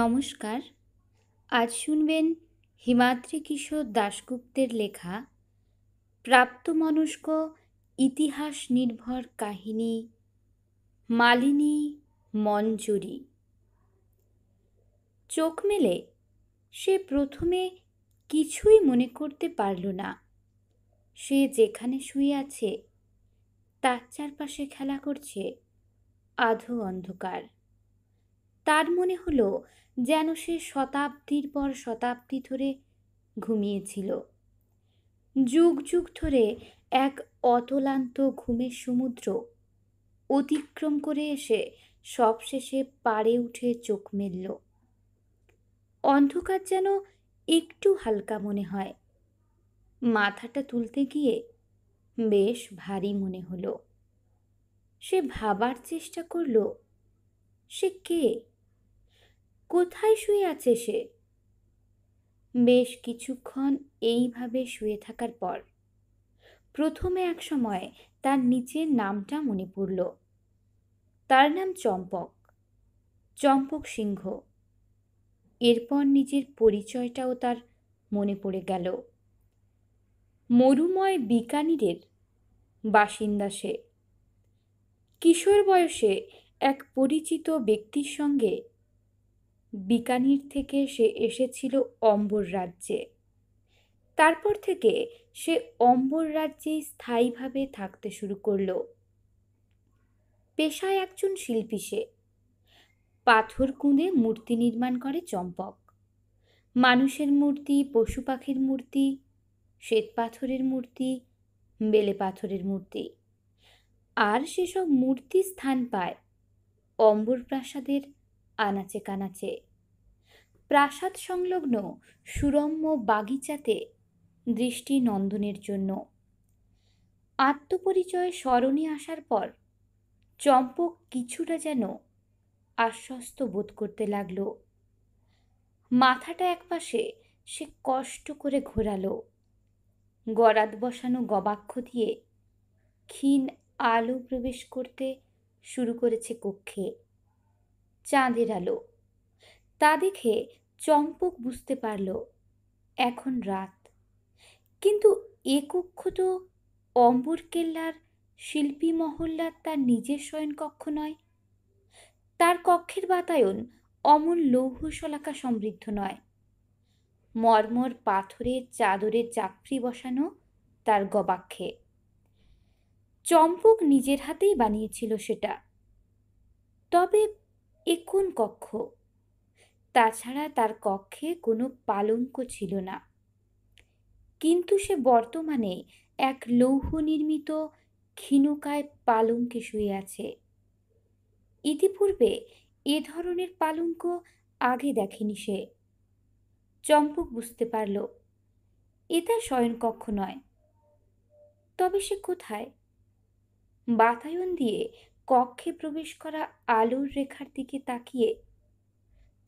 নমস্কার আজ শুনবেন হিমাদ্রি কিশোর দাশগুপ্তের লেখা প্রাপ্তমনস্ক ইতিহাস নির্ভর কাহিনী মালিনী মঞ্জুরি চোখ মেলে সে প্রথমে কিছুই মনে করতে পারল না সে যেখানে শুয়ে আছে তার চারপাশে খেলা করছে আধো অন্ধকার তার মনে হলো যেন সে শতাব্দীর পর শতাব্দী ধরে ঘুমিয়েছিল যুগ যুগ ধরে এক অতলান্ত ঘুমের সমুদ্র অতিক্রম করে এসে সবশেষে পাড়ে উঠে চোখ মেলল অন্ধকার যেন একটু হালকা মনে হয় মাথাটা তুলতে গিয়ে বেশ ভারী মনে হলো সে ভাবার চেষ্টা করল সে কে কোথায় শুয়ে আছে সে বেশ কিছুক্ষণ এইভাবে শুয়ে থাকার পর প্রথমে এক সময় তার নিচের নামটা মনে পড়ল তার নাম চম্পক চম্পক সিংহ এরপর নিজের পরিচয়টাও তার মনে পড়ে গেল মরুময় বিকানিরের বাসিন্দা সে কিশোর বয়সে এক পরিচিত ব্যক্তির সঙ্গে বিকানির থেকে সে এসেছিল অম্বর রাজ্যে তারপর থেকে সে অম্বর রাজ্যেই স্থায়ীভাবে থাকতে শুরু করল পেশায় একজন শিল্পী সে পাথর কুঁদে মূর্তি নির্মাণ করে চম্পক মানুষের মূর্তি পশু পাখির মূর্তি শ্বেত পাথরের মূর্তি বেলে পাথরের মূর্তি আর সেসব মূর্তি স্থান পায় অম্বর প্রাসাদের আনাচে কানাচে প্রাসাদ সংলগ্ন সুরম্য বাগিচাতে দৃষ্টি নন্দনের জন্য আত্মপরিচয় স্মরণে আসার পর চম্পক কিছুটা যেন আশ্বস্ত বোধ করতে লাগলো মাথাটা একপাশে সে কষ্ট করে ঘোরালো গরাদ বসানো গবাক্ষ দিয়ে ক্ষীণ আলো প্রবেশ করতে শুরু করেছে কক্ষে চাঁদের আলো তা দেখে চম্পক বুঝতে পারল এখন রাত কিন্তু এ কক্ষ তো অম্বর কেল্লার শিল্পী মহল্লার তার নিজের শয়নকক্ষ নয় তার কক্ষের বাতায়ন অমন লৌহ শলাকা সমৃদ্ধ নয় মর্মর পাথরের চাদরের চাপড়ি বসানো তার গবাক্ষে চম্পক নিজের হাতেই বানিয়েছিল সেটা তবে এ কোন কক্ষ তাছাড়া তার কক্ষে কোনো পালঙ্ক ছিল না কিন্তু সে বর্তমানে এক লৌহ নির্মিত ক্ষীণকায় পালঙ্কে শুয়ে আছে ইতিপূর্বে এ ধরনের পালঙ্ক আগে দেখেনি সে চম্পক বুঝতে পারল এ তার শয়নকক্ষ নয় তবে সে কোথায় বাতায়ন দিয়ে কক্ষে প্রবেশ করা আলোর রেখার দিকে তাকিয়ে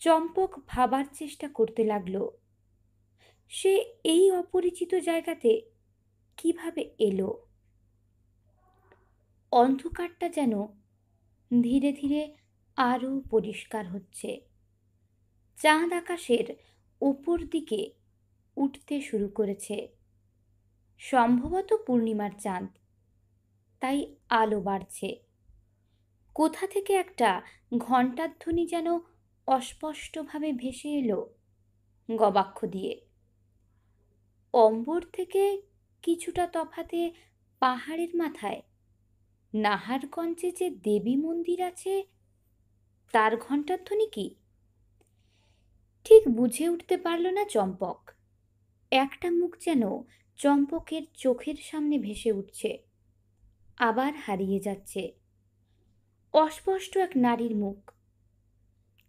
চম্পক ভাবার চেষ্টা করতে লাগল সে এই অপরিচিত জায়গাতে কিভাবে এলো অন্ধকারটা যেন ধীরে ধীরে আরও পরিষ্কার হচ্ছে চাঁদ আকাশের ওপর দিকে উঠতে শুরু করেছে সম্ভবত পূর্ণিমার চাঁদ তাই আলো বাড়ছে কোথা থেকে একটা ঘণ্টার ধ্বনি যেন অস্পষ্টভাবে ভেসে এলো গবাক্ষ দিয়ে অম্বর থেকে কিছুটা তফাতে পাহাড়ের মাথায় নাহারগঞ্জে যে দেবী মন্দির আছে তার ঘণ্টার ধ্বনি কি ঠিক বুঝে উঠতে পারল না চম্পক একটা মুখ যেন চম্পকের চোখের সামনে ভেসে উঠছে আবার হারিয়ে যাচ্ছে অস্পষ্ট এক নারীর মুখ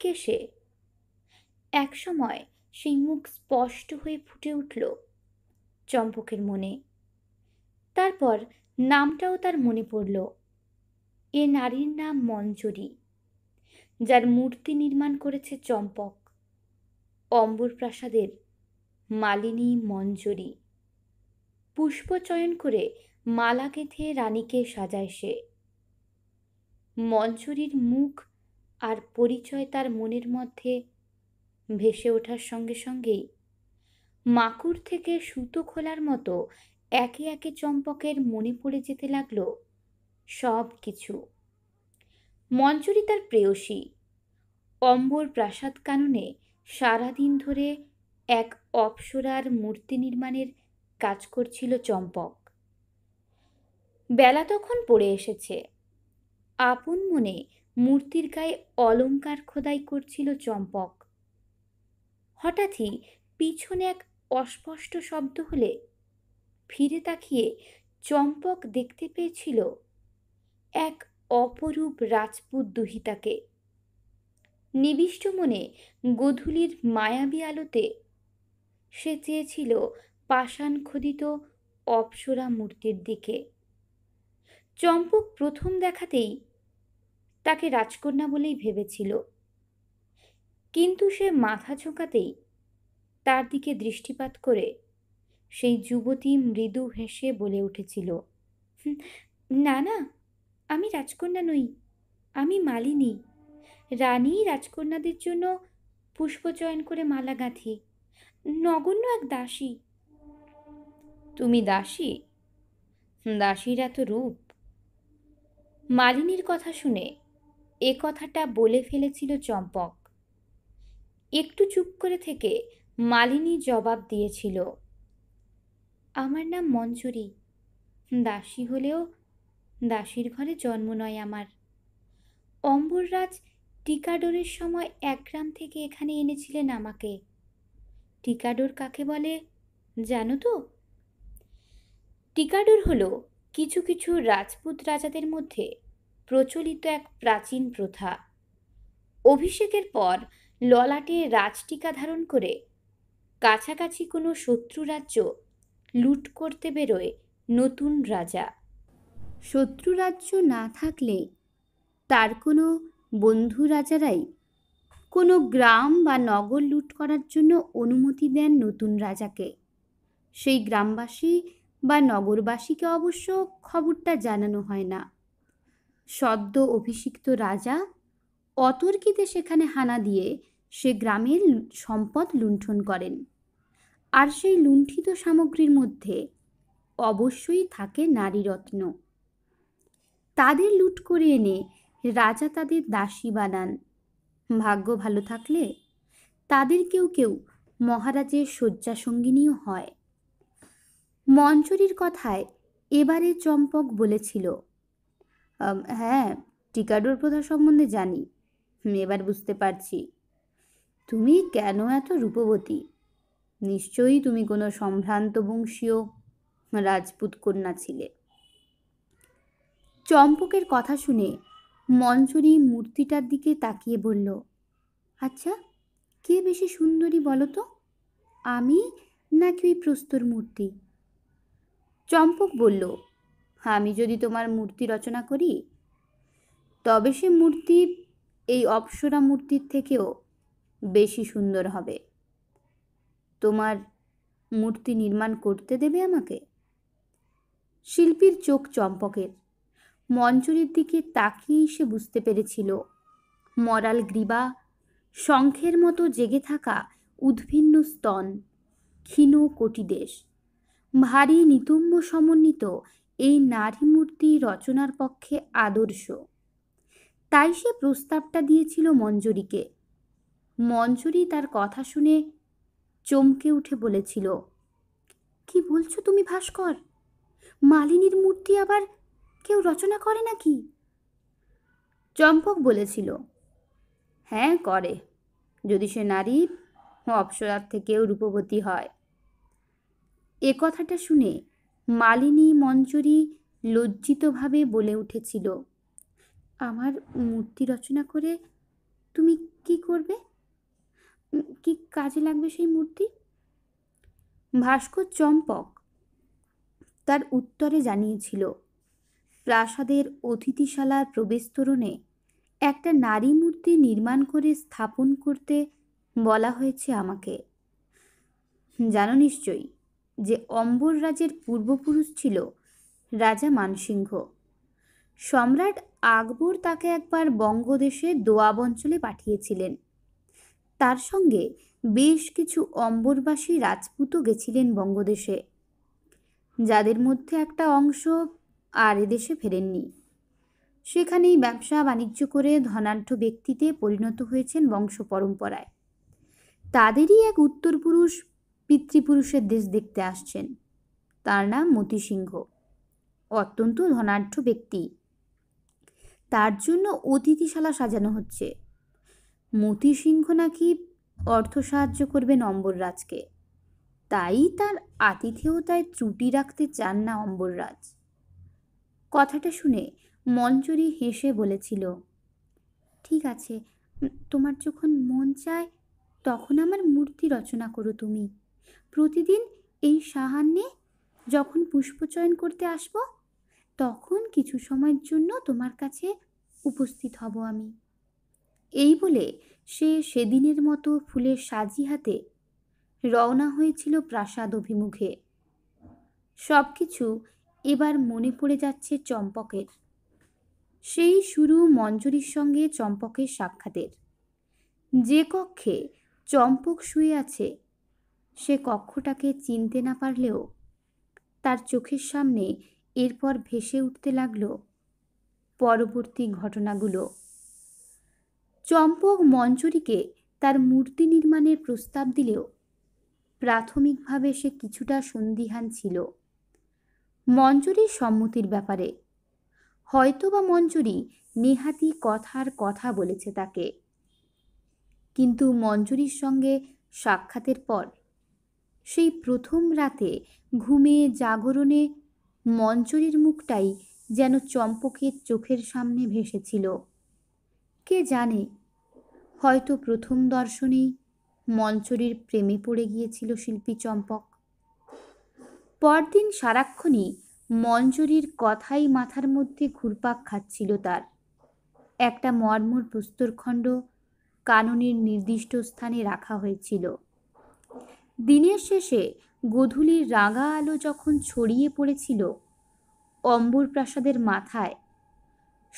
কে সে একসময় সেই মুখ স্পষ্ট হয়ে ফুটে উঠল চম্পকের মনে তারপর নামটাও তার মনে পড়ল এ নারীর নাম মঞ্জরি যার মূর্তি নির্মাণ করেছে চম্পক অম্বর প্রাসাদের মালিনী মঞ্জুরি পুষ্পচয়ন করে মালা গেঁথে রানীকে সাজায় সে মঞ্জুরির মুখ আর পরিচয় তার মনের মধ্যে ভেসে ওঠার সঙ্গে সঙ্গেই মাকুর থেকে সুতো খোলার মতো একে একে চম্পকের মনে পড়ে যেতে লাগল সব কিছু মঞ্জুরি তার প্রেয়সী অম্বর প্রাসাদ কাননে সারাদিন ধরে এক অপসরার মূর্তি নির্মাণের কাজ করছিল চম্পক বেলা তখন পড়ে এসেছে আপন মনে মূর্তির গায়ে অলঙ্কার খোদাই করছিল চম্পক হঠাৎই পিছনে এক অস্পষ্ট শব্দ হলে ফিরে তাকিয়ে চম্পক দেখতে পেয়েছিল এক অপরূপ রাজপুত দুহিতাকে নিবিষ্ট মনে গধূলির মায়াবী আলোতে সে চেয়েছিল পাষাণ খোদিত অপসরা মূর্তির দিকে চম্পক প্রথম দেখাতেই তাকে রাজকন্যা বলেই ভেবেছিল কিন্তু সে মাথা ছোঁকাতেই তার দিকে দৃষ্টিপাত করে সেই যুবতী মৃদু হেসে বলে উঠেছিল না না আমি রাজকন্যা নই আমি মালিনী রানী রাজকন্যাদের জন্য পুষ্প চয়ন করে মালা গাঁথি নগণ্য এক দাসী তুমি দাসী দাসীর এত রূপ মালিনীর কথা শুনে এ কথাটা বলে ফেলেছিল চম্পক একটু চুপ করে থেকে মালিনী জবাব দিয়েছিল আমার নাম মঞ্জুরি দাসী হলেও দাসীর ঘরে জন্ম নয় আমার অম্বররাজ টিকাডোরের সময় এক গ্রাম থেকে এখানে এনেছিলেন আমাকে টিকাডোর কাকে বলে জানো তো টিকাডোর হলো কিছু কিছু রাজপুত রাজাদের মধ্যে প্রচলিত এক প্রাচীন প্রথা অভিষেকের পর ললাটে রাজটিকা ধারণ করে কাছাকাছি কোনো শত্রু রাজ্য লুট করতে বেরোয় নতুন রাজা শত্রু রাজ্য না থাকলে তার কোনো বন্ধু রাজারাই কোনো গ্রাম বা নগর লুট করার জন্য অনুমতি দেন নতুন রাজাকে সেই গ্রামবাসী বা নগরবাসীকে অবশ্য খবরটা জানানো হয় না সদ্য অভিষিক্ত রাজা অতর্কিতে সেখানে হানা দিয়ে সে গ্রামের সম্পদ লুণ্ঠন করেন আর সেই লুণ্ঠিত সামগ্রীর মধ্যে অবশ্যই থাকে নারীরত্ন তাদের লুট করে এনে রাজা তাদের দাসী বানান ভাগ্য ভালো থাকলে তাদের কেউ কেউ মহারাজের শয্যাসঙ্গিনীও হয় মঞ্জুরির কথায় এবারে চম্পক বলেছিল হ্যাঁ টিকাডোর প্রথা সম্বন্ধে জানি এবার বুঝতে পারছি তুমি কেন এত রূপবতী নিশ্চয়ই তুমি কোনো সম্ভ্রান্ত বংশীয় রাজপুত কন্যা ছিলে চম্পকের কথা শুনে মঞ্জুরি মূর্তিটার দিকে তাকিয়ে বলল আচ্ছা কে বেশি সুন্দরী বলো তো আমি নাকি ওই প্রস্তর মূর্তি চম্পক বলল আমি যদি তোমার মূর্তি রচনা করি তবে সে মূর্তি এই অপসরা মূর্তির থেকেও বেশি সুন্দর হবে তোমার মূর্তি নির্মাণ করতে দেবে আমাকে শিল্পীর চোখ চম্পকের মঞ্চুরির দিকে তাকিয়েই সে বুঝতে পেরেছিল মরাল গ্রীবা শঙ্খের মতো জেগে থাকা উদ্ভিন্ন স্তন ক্ষীণ কোটিদেশ ভারী নিতম্ব সমন্বিত এই নারী মূর্তি রচনার পক্ষে আদর্শ তাই সে প্রস্তাবটা দিয়েছিল মঞ্জুরিকে মঞ্জুরি তার কথা শুনে চমকে উঠে বলেছিল কি বলছো তুমি ভাস্কর মালিনীর মূর্তি আবার কেউ রচনা করে নাকি চম্পক বলেছিল হ্যাঁ করে যদি সে নারী অপসরার থেকেও রূপবতী হয় এ কথাটা শুনে মালিনী মঞ্জুরি লজ্জিতভাবে বলে উঠেছিল আমার মূর্তি রচনা করে তুমি কি করবে কি কাজে লাগবে সেই মূর্তি ভাস্কর চম্পক তার উত্তরে জানিয়েছিল প্রাসাদের অতিথিশালার প্রবেশতরণে একটা নারী মূর্তি নির্মাণ করে স্থাপন করতে বলা হয়েছে আমাকে জানো নিশ্চয়ই যে অম্বর রাজের পূর্বপুরুষ ছিল রাজা মানসিংহ সম্রাট আকবর তাকে একবার বঙ্গদেশে দোয়াব অঞ্চলে পাঠিয়েছিলেন তার সঙ্গে বেশ কিছু অম্বরবাসী রাজপুতও গেছিলেন বঙ্গদেশে যাদের মধ্যে একটা অংশ আর এদেশে ফেরেননি সেখানেই ব্যবসা বাণিজ্য করে ধনাঢ্য ব্যক্তিতে পরিণত হয়েছেন বংশ পরম্পরায় তাদেরই এক উত্তরপুরুষ পিতৃপুরুষের দেশ দেখতে আসছেন তার নাম মতি সিংহ অত্যন্ত ধনাঢ্য ব্যক্তি তার জন্য অতিথিশালা সাজানো হচ্ছে মতি সিংহ নাকি অর্থ সাহায্য করবেন অম্বররাজকে তাই তার আতিথেয়তায় ত্রুটি রাখতে চান না অম্বররাজ কথাটা শুনে মঞ্চরি হেসে বলেছিল ঠিক আছে তোমার যখন মন চায় তখন আমার মূর্তি রচনা করো তুমি প্রতিদিন এই সাহান্যে যখন পুষ্পচয়ন করতে আসব তখন কিছু সময়ের জন্য তোমার কাছে উপস্থিত হব আমি এই বলে সে সেদিনের মতো ফুলের সাজি হাতে রওনা হয়েছিল প্রাসাদ অভিমুখে সব কিছু এবার মনে পড়ে যাচ্ছে চম্পকের সেই শুরু মঞ্জুরির সঙ্গে চম্পকের সাক্ষাতের যে কক্ষে চম্পক শুয়ে আছে সে কক্ষটাকে চিনতে না পারলেও তার চোখের সামনে এরপর ভেসে উঠতে লাগল পরবর্তী ঘটনাগুলো চম্পক মঞ্জুরিকে তার মূর্তি নির্মাণের প্রস্তাব দিলেও প্রাথমিকভাবে সে কিছুটা সন্দিহান ছিল মঞ্জুরির সম্মতির ব্যাপারে হয়তোবা মঞ্জুরি নেহাতি কথার কথা বলেছে তাকে কিন্তু মঞ্জুরির সঙ্গে সাক্ষাতের পর সেই প্রথম রাতে ঘুমে জাগরণে মঞ্চরির মুখটাই যেন চম্পকের চোখের সামনে ভেসেছিল কে জানে হয়তো প্রথম দর্শনেই মঞ্চরির প্রেমে পড়ে গিয়েছিল শিল্পী চম্পক পরদিন সারাক্ষণই মঞ্চরির কথাই মাথার মধ্যে ঘুরপাক খাচ্ছিল তার একটা মর্মর প্রস্তরখণ্ড কাননের নির্দিষ্ট স্থানে রাখা হয়েছিল দিনের শেষে গধূলির রাঙা আলো যখন ছড়িয়ে পড়েছিল অম্বর প্রাসাদের মাথায়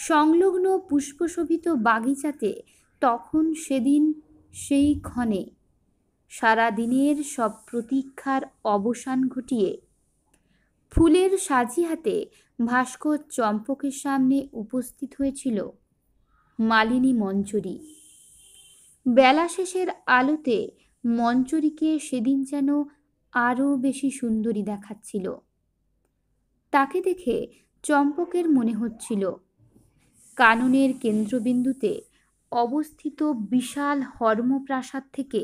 সংলগ্ন পুষ্পশোভিত বাগিচাতে তখন সেদিন সেই ক্ষণে সারাদিনের সব প্রতীক্ষার অবসান ঘটিয়ে ফুলের সাজি হাতে ভাস্কর চম্পকের সামনে উপস্থিত হয়েছিল মালিনী মঞ্জুরি বেলা শেষের আলোতে মঞ্চরীকে সেদিন যেন আরও বেশি সুন্দরী দেখাচ্ছিল তাকে দেখে চম্পকের মনে হচ্ছিল কাননের কেন্দ্রবিন্দুতে অবস্থিত বিশাল হর্মপ্রাসাদ থেকে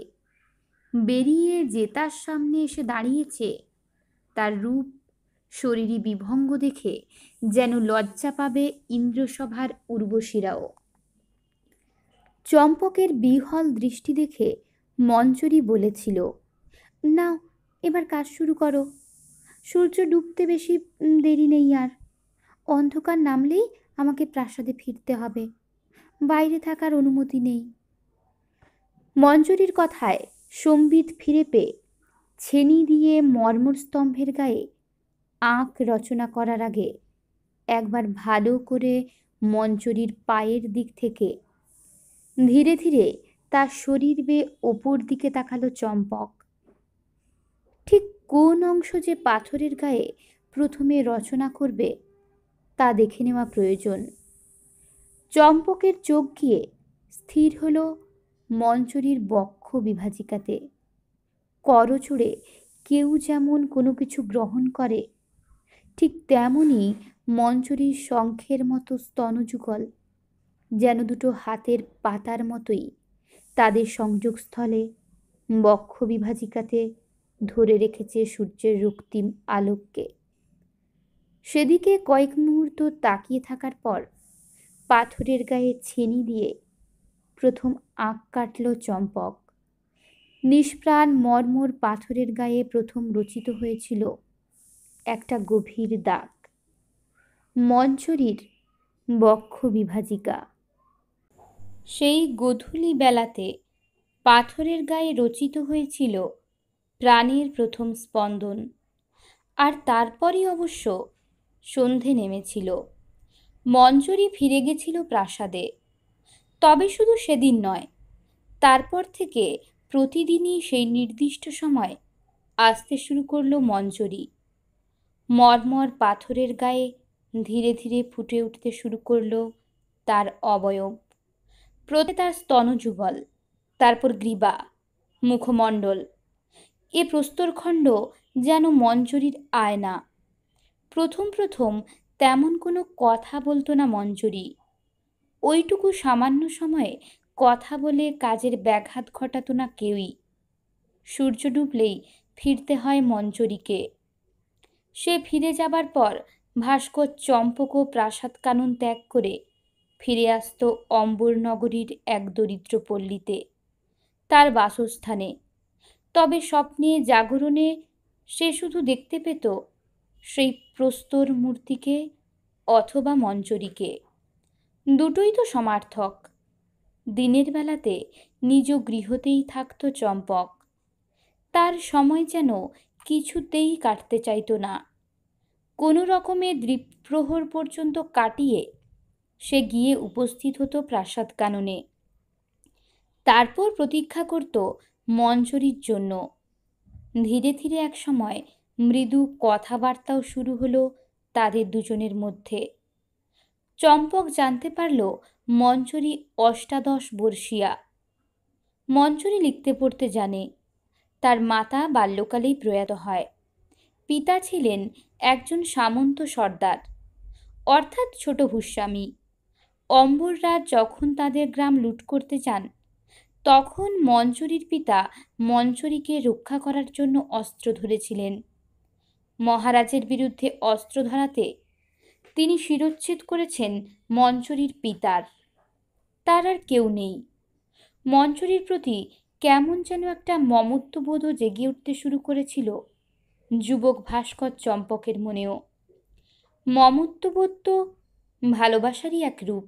বেরিয়ে যে তার সামনে এসে দাঁড়িয়েছে তার রূপ শরীরী বিভঙ্গ দেখে যেন লজ্জা পাবে ইন্দ্রসভার উর্বশীরাও চম্পকের বিহল দৃষ্টি দেখে মঞ্জুরি বলেছিল না এবার কাজ শুরু করো সূর্য ডুবতে বেশি দেরি নেই আর অন্ধকার নামলেই আমাকে প্রাসাদে ফিরতে হবে বাইরে থাকার অনুমতি নেই মঞ্জুরির কথায় সম্বিত ফিরে পেয়ে ছেনি দিয়ে মর্মর স্তম্ভের গায়ে আঁক রচনা করার আগে একবার ভালো করে মঞ্জুরির পায়ের দিক থেকে ধীরে ধীরে তার শরীর বেয়ে ওপর দিকে তাকালো চম্পক ঠিক কোন অংশ যে পাথরের গায়ে প্রথমে রচনা করবে তা দেখে নেওয়া প্রয়োজন চম্পকের চোখ গিয়ে স্থির হল মঞ্চরীর বক্ষ বিভাজিকাতে করচুড়ে কেউ যেমন কোনো কিছু গ্রহণ করে ঠিক তেমনই মঞ্চরীর শঙ্খের মতো স্তনযুগল যেন দুটো হাতের পাতার মতোই তাদের সংযোগস্থলে বক্ষ বিভাজিকাতে ধরে রেখেছে সূর্যের রক্তিম আলোককে সেদিকে কয়েক মুহূর্ত তাকিয়ে থাকার পর পাথরের গায়ে ছেনি দিয়ে প্রথম আঁক কাটল চম্পক নিষ্প্রাণ মর্মর পাথরের গায়ে প্রথম রচিত হয়েছিল একটা গভীর দাগ মঞ্চরীর বক্ষ বিভাজিকা সেই গধূলি বেলাতে পাথরের গায়ে রচিত হয়েছিল প্রাণের প্রথম স্পন্দন আর তারপরই অবশ্য সন্ধে নেমেছিল মঞ্জরি ফিরে গেছিল প্রাসাদে তবে শুধু সেদিন নয় তারপর থেকে প্রতিদিনই সেই নির্দিষ্ট সময় আসতে শুরু করল মঞ্জরি মর্মর পাথরের গায়ে ধীরে ধীরে ফুটে উঠতে শুরু করল তার অবয়ব প্রথমে তার যুবল তারপর গ্রীবা মুখমণ্ডল এ প্রস্তরখণ্ড যেন মঞ্জুরির আয়না প্রথম প্রথম তেমন কোনো কথা বলতো না মঞ্জুরি ওইটুকু সামান্য সময়ে কথা বলে কাজের ব্যাঘাত ঘটাতো না কেউই সূর্য ডুবলেই ফিরতে হয় মঞ্জুরিকে সে ফিরে যাবার পর ভাস্কর চম্পক ও প্রাসাদ কানুন ত্যাগ করে ফিরে আসত অম্বরনগরীর এক দরিদ্র পল্লীতে তার বাসস্থানে তবে স্বপ্নে জাগরণে সে শুধু দেখতে পেত সেই প্রস্তর মূর্তিকে অথবা মঞ্চরীকে দুটোই তো সমার্থক দিনের বেলাতে নিজ গৃহতেই থাকত চম্পক তার সময় যেন কিছুতেই কাটতে চাইত না কোনো রকমে দ্বীপ্রহর পর্যন্ত কাটিয়ে সে গিয়ে উপস্থিত হতো প্রাসাদ কাননে তারপর প্রতীক্ষা করত মঞ্জুরির জন্য ধীরে ধীরে এক সময় মৃদু কথাবার্তাও শুরু হলো তাদের দুজনের মধ্যে চম্পক জানতে পারল মঞ্জুরি অষ্টাদশ বর্ষিয়া মঞ্জুরি লিখতে পড়তে জানে তার মাতা বাল্যকালেই প্রয়াত হয় পিতা ছিলেন একজন সামন্ত সর্দার অর্থাৎ ছোট ভূস্বামী অম্বররাজ যখন তাদের গ্রাম লুট করতে চান তখন মঞ্জুরির পিতা মঞ্জুরিকে রক্ষা করার জন্য অস্ত্র ধরেছিলেন মহারাজের বিরুদ্ধে অস্ত্র ধরাতে তিনি শিরোচ্ছেদ করেছেন মঞ্জুরির পিতার তার আর কেউ নেই মঞ্জুরির প্রতি কেমন যেন একটা মমত্ববোধও জেগে উঠতে শুরু করেছিল যুবক ভাস্কর চম্পকের মনেও মমত্ববোধ তো ভালোবাসারই এক রূপ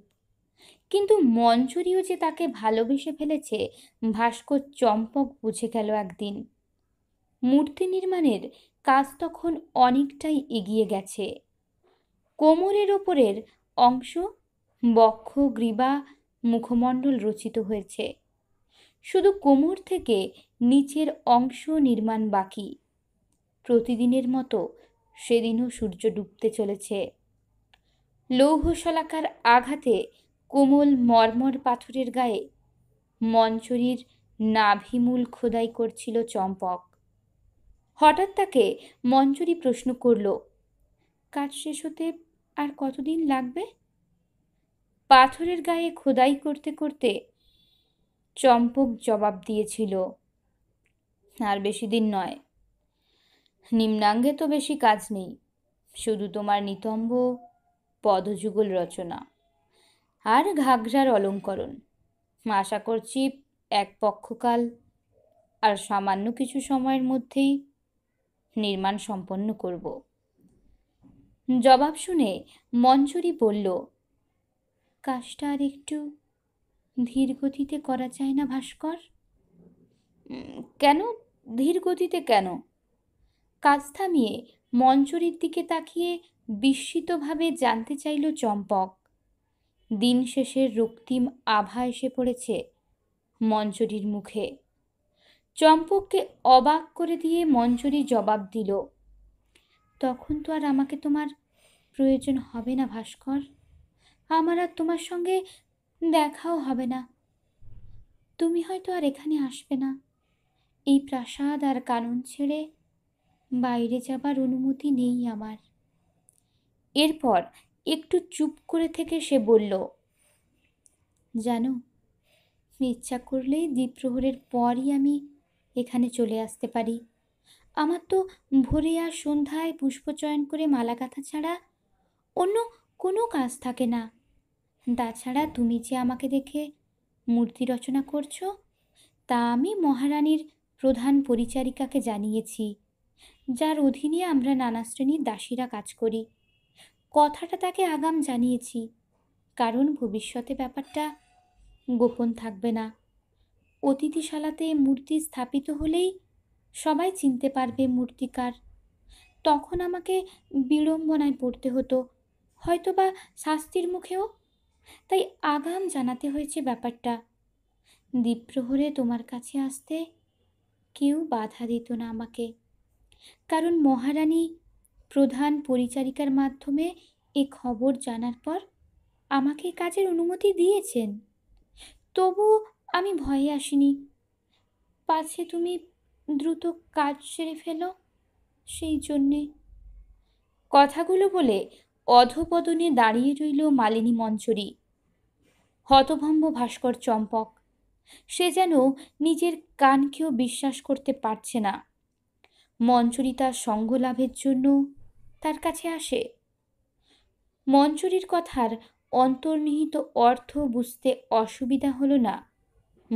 কিন্তু মঞ্জুরিও যে তাকে ভালোবেসে ফেলেছে ভাস্কর চম্পক বুঝে গেল একদিন মূর্তি নির্মাণের কাজ তখন অনেকটাই এগিয়ে গেছে কোমরের ওপরের অংশ বক্ষ গ্রীবা মুখমণ্ডল রচিত হয়েছে শুধু কোমর থেকে নিচের অংশ নির্মাণ বাকি প্রতিদিনের মতো সেদিনও সূর্য ডুবতে চলেছে লৌহশলাকার আঘাতে কোমল মর্মর পাথরের গায়ে মঞ্চরীর নাভিমূল খোদাই করছিল চম্পক হঠাৎ তাকে মঞ্চরি প্রশ্ন করল কাজ শেষ হতে আর কতদিন লাগবে পাথরের গায়ে খোদাই করতে করতে চম্পক জবাব দিয়েছিল আর বেশি দিন নয় নিম্নাঙ্গে তো বেশি কাজ নেই শুধু তোমার নিতম্ব পদযুগল রচনা আর ঘাগরার অলঙ্করণ আশা করছি এক পক্ষকাল আর সামান্য কিছু সময়ের মধ্যেই নির্মাণ সম্পন্ন করব জবাব শুনে মঞ্জুরি বলল কাজটা আর একটু ধীর গতিতে করা যায় না ভাস্কর কেন ধীর গতিতে কেন কাজ থামিয়ে মঞ্জুরির দিকে তাকিয়ে বিস্মিতভাবে জানতে চাইল চম্পক দিন শেষের রক্তিম আভা এসে পড়েছে মঞ্চরির মুখে চম্পককে অবাক করে দিয়ে মঞ্জুরি জবাব দিল তখন তো আর আমাকে তোমার প্রয়োজন হবে না ভাস্কর আমার আর তোমার সঙ্গে দেখাও হবে না তুমি হয়তো আর এখানে আসবে না এই প্রাসাদ আর কানুন ছেড়ে বাইরে যাবার অনুমতি নেই আমার এরপর একটু চুপ করে থেকে সে বলল জানো ইচ্ছা করলেই দ্বীপ্রহরের পরই আমি এখানে চলে আসতে পারি আমার তো ভোরে আর সন্ধ্যায় পুষ্পচয়ন করে মালা কাঁথা ছাড়া অন্য কোনো কাজ থাকে না তাছাড়া তুমি যে আমাকে দেখে মূর্তি রচনা করছো তা আমি মহারানীর প্রধান পরিচারিকাকে জানিয়েছি যার অধীনে আমরা নানা শ্রেণীর দাসীরা কাজ করি কথাটা তাকে আগাম জানিয়েছি কারণ ভবিষ্যতে ব্যাপারটা গোপন থাকবে না অতিথিশালাতে মূর্তি স্থাপিত হলেই সবাই চিনতে পারবে মূর্তিকার তখন আমাকে বিড়ম্বনায় পড়তে হতো হয়তো বা শাস্তির মুখেও তাই আগাম জানাতে হয়েছে ব্যাপারটা দ্বীপ্রহরে তোমার কাছে আসতে কেউ বাধা দিত না আমাকে কারণ মহারানী প্রধান পরিচারিকার মাধ্যমে এ খবর জানার পর আমাকে কাজের অনুমতি দিয়েছেন তবু আমি ভয়ে আসিনি পাছে তুমি দ্রুত কাজ সেরে ফেলো সেই জন্যে কথাগুলো বলে অধপদনে দাঁড়িয়ে রইল মালিনী মঞ্চরী হতভম্ব ভাস্কর চম্পক সে যেন নিজের কানকেও বিশ্বাস করতে পারছে না মঞ্জুরি তার সঙ্গ লাভের জন্য তার কাছে আসে মঞ্জুরির কথার অন্তর্নিহিত অর্থ বুঝতে অসুবিধা হলো না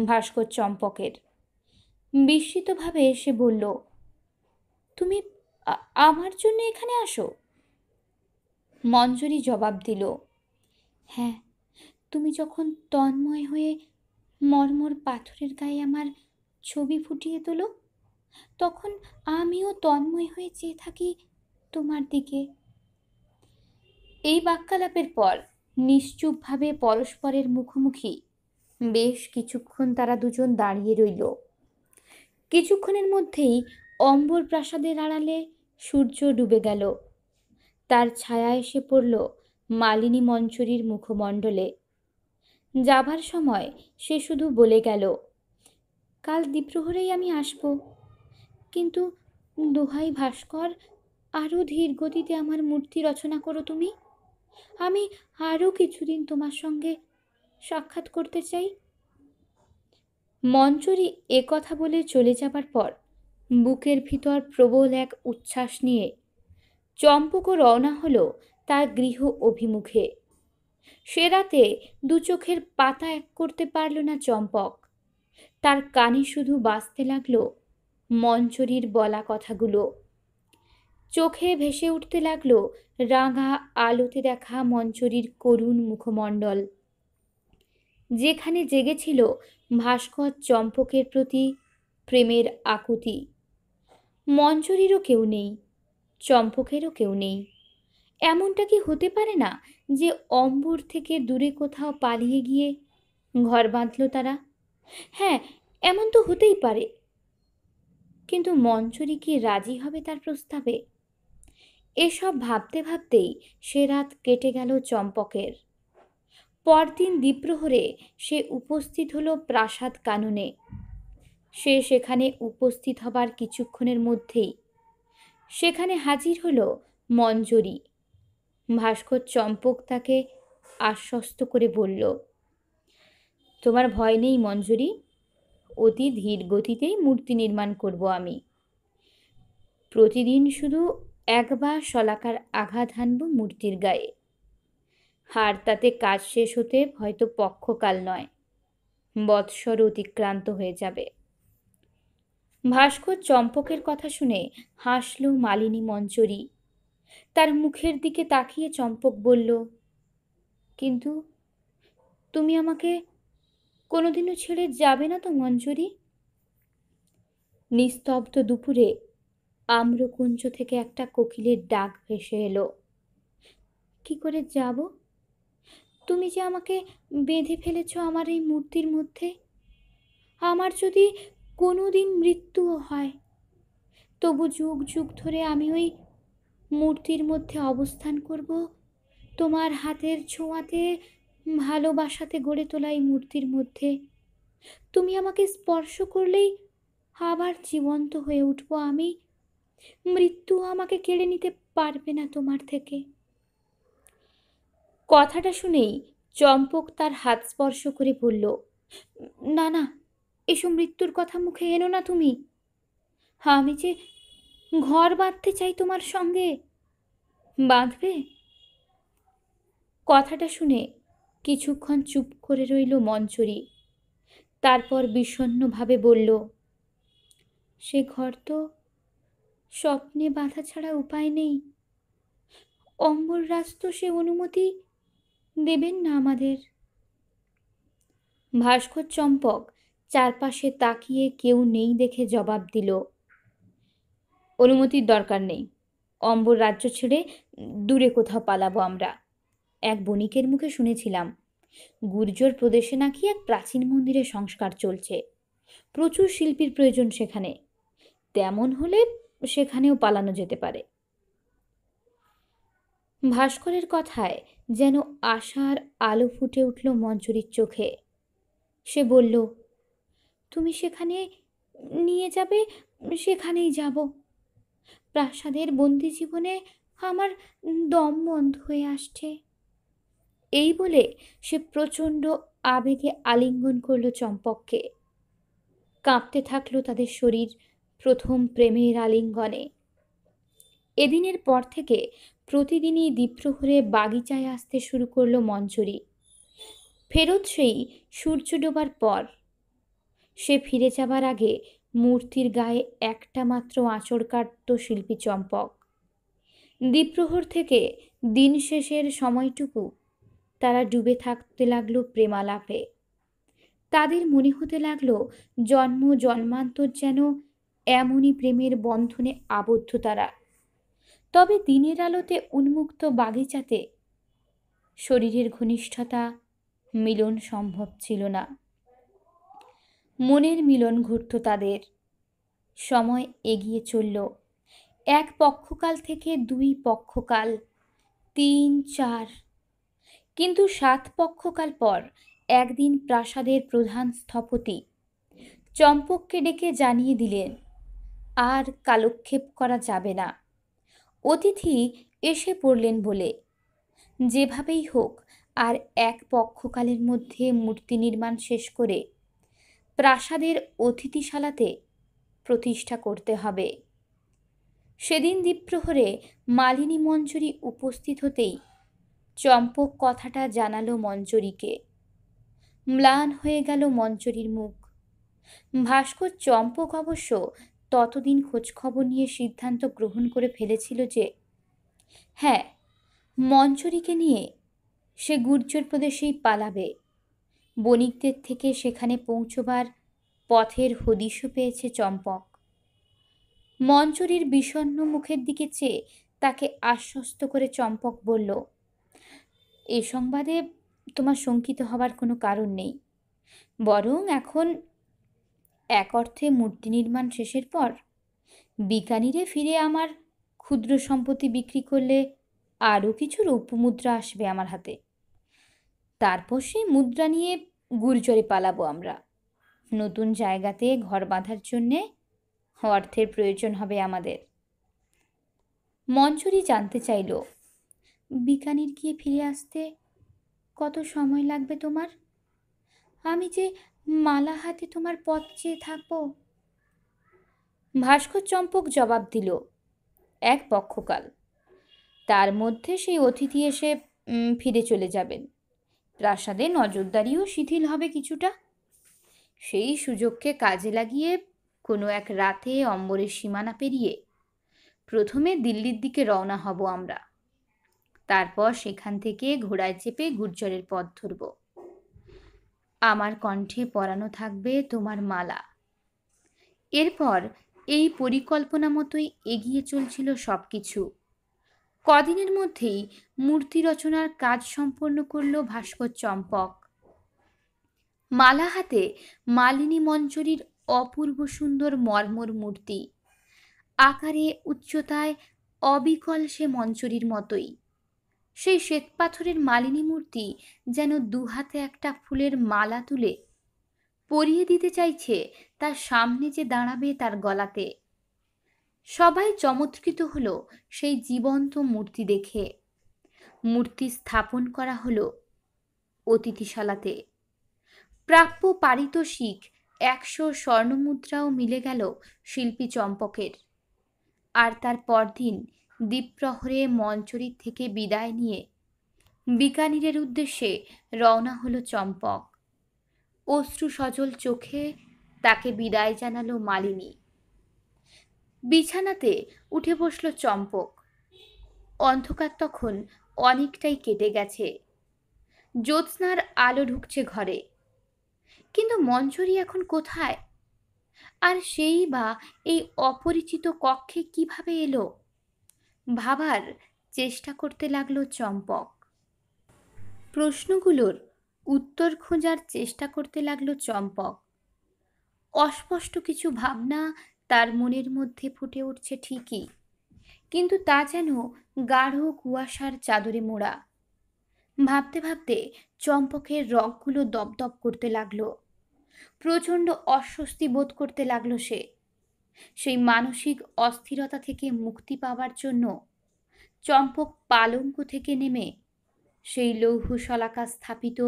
ভাস্কর চম্পকের বিস্মিতভাবে এসে বলল তুমি আমার জন্য এখানে আসো মঞ্জুরি জবাব দিল হ্যাঁ তুমি যখন তন্ময় হয়ে মর্মর পাথরের গায়ে আমার ছবি ফুটিয়ে তোলো তখন আমিও তন্ময় হয়ে চেয়ে থাকি তোমার দিকে এই বাক্যালাপের পর নিশ্চুপভাবে পরস্পরের মুখোমুখি বেশ কিছুক্ষণ তারা দুজন দাঁড়িয়ে রইল কিছুক্ষণের মধ্যেই অম্বর প্রাসাদের আড়ালে সূর্য ডুবে গেল তার ছায়া এসে পড়ল মালিনী মঞ্চরীর মুখমণ্ডলে যাবার সময় সে শুধু বলে গেল কাল দ্বীপ্রহরেই আমি আসব কিন্তু দোহাই ভাস্কর আরও ধীর গতিতে আমার মূর্তি রচনা করো তুমি আমি আরও কিছুদিন তোমার সঙ্গে সাক্ষাৎ করতে চাই মঞ্জুরি এ কথা বলে চলে যাবার পর বুকের ভিতর প্রবল এক উচ্ছ্বাস নিয়ে চম্পকও রওনা হলো তার গৃহ অভিমুখে সে রাতে দু চোখের পাতা এক করতে পারল না চম্পক তার কানে শুধু বাঁচতে লাগলো মঞ্চরির বলা কথাগুলো চোখে ভেসে উঠতে লাগলো রাঙা আলোতে দেখা মঞ্চরির করুণ মুখমণ্ডল যেখানে জেগেছিল ভাস্কর চম্পকের প্রতি প্রেমের আকুতি মঞ্চরিরও কেউ নেই চম্পকেরও কেউ নেই এমনটা কি হতে পারে না যে অম্বর থেকে দূরে কোথাও পালিয়ে গিয়ে ঘর বাঁধল তারা হ্যাঁ এমন তো হতেই পারে কিন্তু মঞ্জুরি কি রাজি হবে তার প্রস্তাবে এসব ভাবতে ভাবতেই সে রাত কেটে গেল চম্পকের পরদিন দ্বীপ্রহরে সে উপস্থিত হলো প্রাসাদ কাননে সে সেখানে উপস্থিত হবার কিছুক্ষণের মধ্যেই সেখানে হাজির হলো মঞ্জুরি ভাস্কর চম্পক তাকে আশ্বস্ত করে বলল তোমার ভয় নেই মঞ্জুরি অতি ধীর গতিতেই মূর্তি নির্মাণ করব আমি প্রতিদিন শুধু একবার শলাকার আঘাত হানব মূর্তির গায়ে আর তাতে কাজ শেষ হতে হয়তো পক্ষকাল নয় বৎসর অতিক্রান্ত হয়ে যাবে ভাস্কর চম্পকের কথা শুনে হাসল মালিনী মঞ্চরী তার মুখের দিকে তাকিয়ে চম্পক বলল কিন্তু তুমি আমাকে কোনোদিনও ছেড়ে যাবে না তো মঞ্জুরি নিস্তব্ধ দুপুরে আম্রকুঞ্জ থেকে একটা কোকিলের ডাক ভেসে এলো কি করে যাব তুমি যে আমাকে বেঁধে ফেলেছ আমার এই মূর্তির মধ্যে আমার যদি কোনো দিন মৃত্যুও হয় তবু যুগ যুগ ধরে আমি ওই মূর্তির মধ্যে অবস্থান করব তোমার হাতের ছোঁয়াতে ভালোবাসাতে গড়ে তোলা এই মূর্তির মধ্যে তুমি আমাকে স্পর্শ করলেই আবার জীবন্ত হয়ে উঠবো আমি মৃত্যু আমাকে কেড়ে নিতে পারবে না তোমার থেকে কথাটা শুনেই চম্পক তার হাত স্পর্শ করে বলল না না এসব মৃত্যুর কথা মুখে এনো না তুমি আমি যে ঘর বাঁধতে চাই তোমার সঙ্গে বাঁধবে কথাটা শুনে কিছুক্ষণ চুপ করে রইল মঞ্চুরি তারপর বিষণ্নভাবে বলল সে ঘর তো স্বপ্নে বাধা ছাড়া উপায় নেই অম্বর রাজ তো সে অনুমতি দেবেন না আমাদের ভাস্কর চম্পক চারপাশে তাকিয়ে কেউ নেই দেখে জবাব দিল অনুমতির দরকার নেই অম্বর রাজ্য ছেড়ে দূরে কোথাও পালাবো আমরা এক বণিকের মুখে শুনেছিলাম গুর্জর প্রদেশে নাকি এক প্রাচীন মন্দিরে সংস্কার চলছে প্রচুর শিল্পীর প্রয়োজন সেখানে তেমন হলে সেখানেও পালানো যেতে পারে ভাস্করের কথায় যেন আশার আলো ফুটে উঠল মঞ্জুরির চোখে সে বলল তুমি সেখানে নিয়ে যাবে সেখানেই যাব প্রাসাদের বন্দি জীবনে আমার দম বন্ধ হয়ে আসছে এই বলে সে প্রচণ্ড আবেগে আলিঙ্গন করল চম্পককে কাঁপতে থাকলো তাদের শরীর প্রথম প্রেমের আলিঙ্গনে এদিনের পর থেকে প্রতিদিনই দীপ্রহরে বাগিচায় আসতে শুরু করলো মঞ্জুরি ফেরত সেই সূর্য ডোবার পর সে ফিরে যাবার আগে মূর্তির গায়ে একটা মাত্র আঁচড় কাটত শিল্পী চম্পক দ্বীপ্রহর থেকে দিন শেষের সময়টুকু তারা ডুবে থাকতে লাগলো প্রেমালাপে তাদের মনে হতে লাগলো জন্ম জন্মান্তর যেন এমনই প্রেমের বন্ধনে আবদ্ধ তারা তবে দিনের আলোতে উন্মুক্ত বাগিচাতে শরীরের ঘনিষ্ঠতা মিলন সম্ভব ছিল না মনের মিলন ঘটত তাদের সময় এগিয়ে চলল এক পক্ষকাল থেকে দুই পক্ষকাল তিন চার কিন্তু সাত পক্ষকাল পর একদিন প্রাসাদের প্রধান স্থপতি চম্পককে ডেকে জানিয়ে দিলেন আর কালক্ষেপ করা যাবে না অতিথি এসে পড়লেন বলে যেভাবেই হোক আর এক পক্ষকালের মধ্যে মূর্তি নির্মাণ শেষ করে প্রাসাদের অতিথিশালাতে প্রতিষ্ঠা করতে হবে সেদিন দ্বীপ্রহরে মালিনী মঞ্জুরি উপস্থিত হতেই চম্পক কথাটা জানালো মঞ্জুরিকে ম্লান হয়ে গেল মঞ্জুরির মুখ ভাস্কর চম্পক অবশ্য ততদিন খোঁজখবর নিয়ে সিদ্ধান্ত গ্রহণ করে ফেলেছিল যে হ্যাঁ মঞ্চরীকে নিয়ে সে গুর্জর প্রদেশেই পালাবে বণিকদের থেকে সেখানে পৌঁছবার পথের হদিশও পেয়েছে চম্পক মঞ্চরীর বিষণ্ন মুখের দিকে চেয়ে তাকে আশ্বস্ত করে চম্পক বলল এ সংবাদে তোমার শঙ্কিত হবার কোনো কারণ নেই বরং এখন এক অর্থে মূর্তি নির্মাণ শেষের পর বিকানিরে ফিরে আমার ক্ষুদ্র সম্পত্তি বিক্রি করলে আরও কিছু রৌপ্য মুদ্রা আসবে আমার হাতে তারপর সেই মুদ্রা নিয়ে গুরজরে পালাবো আমরা নতুন জায়গাতে ঘর বাঁধার জন্যে অর্থের প্রয়োজন হবে আমাদের মঞ্জুরি জানতে চাইল বিকানির গিয়ে ফিরে আসতে কত সময় লাগবে তোমার আমি যে মালা হাতে তোমার পথ চেয়ে থাকবো ভাস্কর চম্পক জবাব দিল এক পক্ষকাল তার মধ্যে সেই অতিথি এসে ফিরে চলে যাবেন প্রাসাদে নজরদারিও শিথিল হবে কিছুটা সেই সুযোগকে কাজে লাগিয়ে কোনো এক রাতে অম্বরের সীমানা পেরিয়ে প্রথমে দিল্লির দিকে রওনা হব আমরা তারপর সেখান থেকে ঘোড়ায় চেপে গুর্জরের পথ ধরবো আমার কণ্ঠে পরানো থাকবে তোমার মালা এরপর এই পরিকল্পনা মতোই এগিয়ে চলছিল সব কিছু কদিনের মধ্যেই মূর্তি রচনার কাজ সম্পন্ন করল ভাস্কর চম্পক মালা হাতে মালিনী মঞ্চরীর অপূর্ব সুন্দর মর্মর মূর্তি আকারে উচ্চতায় অবিকল সে মঞ্চরির মতোই সেই শ্বেতপাথরের মালিনী মূর্তি যেন দুহাতে একটা ফুলের মালা তুলে পরিয়ে দিতে চাইছে তার সামনে যে দাঁড়াবে তার গলাতে সবাই চমৎকৃত হলো সেই জীবন্ত মূর্তি দেখে মূর্তি স্থাপন করা হলো অতিথিশালাতে প্রাপ্য পারিতোষিক একশো স্বর্ণমুদ্রাও মিলে গেল শিল্পী চম্পকের আর তার পরদিন দ্বীপপ্রহরে মঞ্চরীর থেকে বিদায় নিয়ে বিকানিরের উদ্দেশ্যে রওনা হলো চম্পক অশ্রু সজল চোখে তাকে বিদায় জানালো মালিনী বিছানাতে উঠে বসল চম্পক অন্ধকার তখন অনেকটাই কেটে গেছে জ্যোৎস্নার আলো ঢুকছে ঘরে কিন্তু মঞ্জরি এখন কোথায় আর সেই বা এই অপরিচিত কক্ষে কিভাবে এলো ভাবার চেষ্টা করতে লাগলো চম্পক প্রশ্নগুলোর উত্তর খোঁজার চেষ্টা করতে লাগলো চম্পক অস্পষ্ট কিছু ভাবনা তার মনের মধ্যে ফুটে উঠছে ঠিকই কিন্তু তা যেন গাঢ় কুয়াশার চাদরে মোড়া ভাবতে ভাবতে চম্পকের রগগুলো দপদপ করতে লাগলো প্রচণ্ড অস্বস্তি বোধ করতে লাগলো সে সেই মানসিক অস্থিরতা থেকে মুক্তি পাওয়ার জন্য চম্পক পালঙ্ক থেকে নেমে সেই লৌহ শলাকা স্থাপিত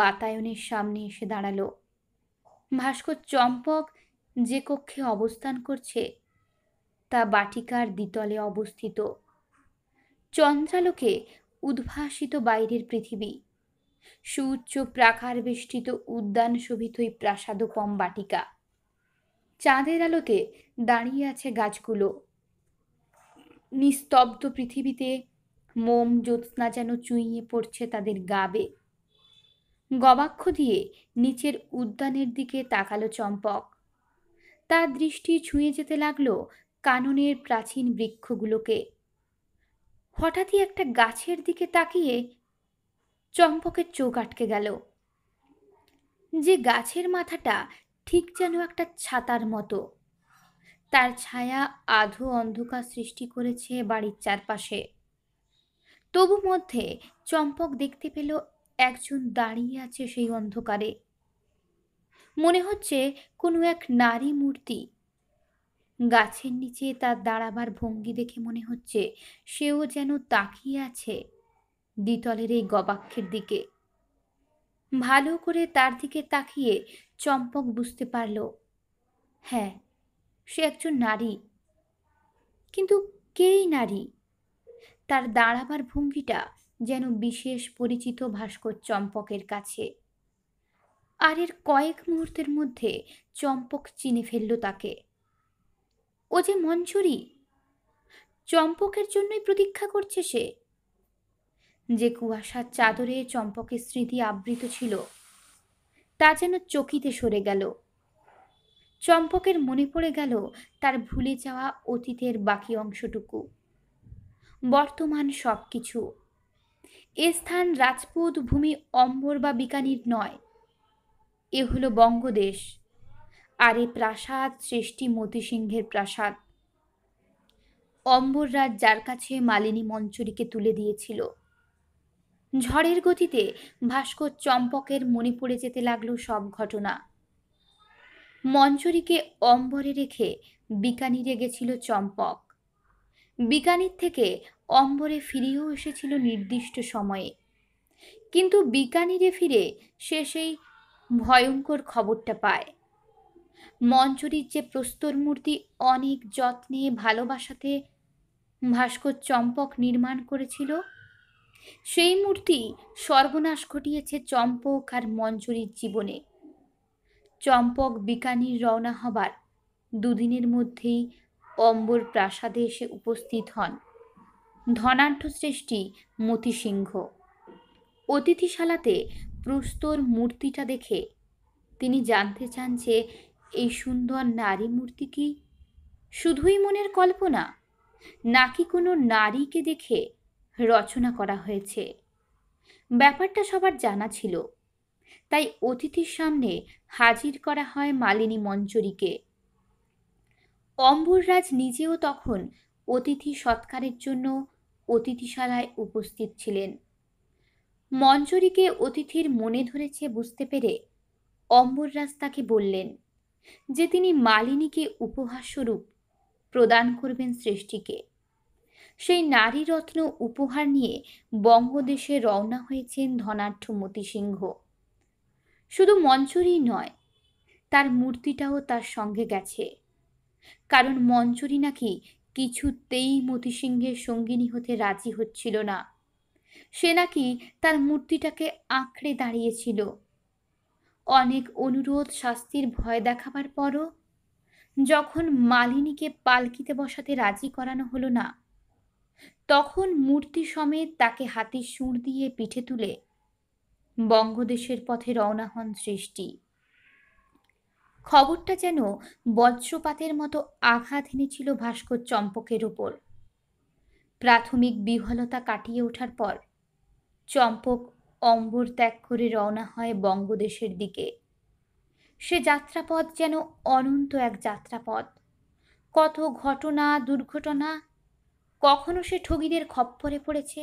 বাতায়নের সামনে এসে দাঁড়ালো ভাস্কর চম্পক যে কক্ষে অবস্থান করছে তা বাটিকার দ্বিতলে অবস্থিত চন্দ্রালোকে উদ্ভাসিত বাইরের পৃথিবী সুউচ্চ প্রাকার বেষ্টিত উদ্যান শোভিত প্রাসাদোপম বাটিকা চাঁদের আলোতে দাঁড়িয়ে আছে গাছগুলো নিস্তব্ধ পৃথিবীতে মোম জ্যোৎস্না যেন চুইয়ে পড়ছে তাদের গাবে গবাক্ষ দিয়ে নিচের উদ্যানের দিকে তাকালো চম্পক তার দৃষ্টি ছুঁয়ে যেতে লাগলো কাননের প্রাচীন বৃক্ষগুলোকে হঠাৎই একটা গাছের দিকে তাকিয়ে চম্পকের চোখ আটকে গেল যে গাছের মাথাটা ঠিক যেন একটা ছাতার মতো তার ছায়া আধো অন্ধকার সৃষ্টি করেছে বাড়ির চারপাশে তবু মধ্যে চম্পক দেখতে পেল একজন দাঁড়িয়ে আছে সেই অন্ধকারে মনে হচ্ছে কোনো এক নারী মূর্তি গাছের নিচে তার দাঁড়াবার ভঙ্গি দেখে মনে হচ্ছে সেও যেন তাকিয়ে আছে দ্বিতলের এই গবাক্ষের দিকে ভালো করে তার দিকে তাকিয়ে চম্পক বুঝতে পারল হ্যাঁ সে একজন নারী কিন্তু কেই নারী তার দাঁড়াবার ভঙ্গিটা যেন বিশেষ পরিচিত ভাস্কর চম্পকের কাছে আর এর কয়েক মুহূর্তের মধ্যে চম্পক চিনে ফেলল তাকে ও যে মঞ্জুরি চম্পকের জন্যই প্রতীক্ষা করছে সে যে কুয়াশার চাদরে চম্পকের স্মৃতি আবৃত ছিল তা যেন চকিতে সরে গেল চম্পকের মনে পড়ে গেল তার ভুলে যাওয়া অতীতের বাকি অংশটুকু বর্তমান সব কিছু এ স্থান রাজপুত ভূমি অম্বর বা বিকানির নয় এ হলো বঙ্গদেশ আর এ প্রাসাদ সৃষ্টি মতিসিংহের প্রাসাদ অম্বর রাজ যার কাছে মালিনী মঞ্চরীকে তুলে দিয়েছিল ঝড়ের গতিতে ভাস্কর চম্পকের মনে পড়ে যেতে লাগলো সব ঘটনা মঞ্জুরিকে অম্বরে রেখে বিকানিরে গেছিল চম্পক বিকানির থেকে অম্বরে ফিরেও এসেছিল নির্দিষ্ট সময়ে কিন্তু বিকানিরে ফিরে সে সেই ভয়ঙ্কর খবরটা পায় মঞ্জুরির যে প্রস্তর মূর্তি অনেক যত্নে ভালোবাসাতে ভাস্কর চম্পক নির্মাণ করেছিল সেই মূর্তি সর্বনাশ ঘটিয়েছে চম্পক আর মঞ্জুরির জীবনে চম্পক বিকানির রওনা হবার দুদিনের মধ্যেই অম্বর প্রাসাদে এসে উপস্থিত হন ধনাঢ্য সৃষ্টি মতি সিংহ অতিথিশালাতে প্রস্তর মূর্তিটা দেখে তিনি জানতে চান যে এই সুন্দর নারী মূর্তি কি শুধুই মনের কল্পনা নাকি কোনো নারীকে দেখে রচনা করা হয়েছে ব্যাপারটা সবার জানা ছিল তাই অতিথির সামনে হাজির করা হয় মালিনী মঞ্জুরিকে অম্বররাজ নিজেও তখন অতিথি সৎকারের জন্য অতিথিশালায় উপস্থিত ছিলেন মঞ্জুরিকে অতিথির মনে ধরেছে বুঝতে পেরে অম্বররাজ তাকে বললেন যে তিনি মালিনীকে উপহাস্যরূপ প্রদান করবেন সৃষ্টিকে সেই নারী রত্ন উপহার নিয়ে বঙ্গদেশে রওনা হয়েছেন ধনাঢ্য মতি সিংহ শুধু মঞ্চুরি নয় তার মূর্তিটাও তার সঙ্গে গেছে কারণ মঞ্চুরি নাকি কিছুতেই মতি সিংহের সঙ্গিনী হতে রাজি হচ্ছিল না সে নাকি তার মূর্তিটাকে আঁকড়ে দাঁড়িয়েছিল অনেক অনুরোধ শাস্তির ভয় দেখাবার পরও যখন মালিনীকে পালকিতে বসাতে রাজি করানো হলো না তখন মূর্তি সমেত তাকে হাতির সুর দিয়ে পিঠে তুলে বঙ্গদেশের পথে রওনা হন সৃষ্টি খবরটা যেন বজ্রপাতের মতো আঘাত এনেছিল ভাস্কর চম্পকের ওপর প্রাথমিক বিহলতা কাটিয়ে ওঠার পর চম্পক অম্বর ত্যাগ করে রওনা হয় বঙ্গদেশের দিকে সে যাত্রাপথ যেন অনন্ত এক যাত্রাপথ কত ঘটনা দুর্ঘটনা কখনো সে ঠগিদের খপ্পরে পড়েছে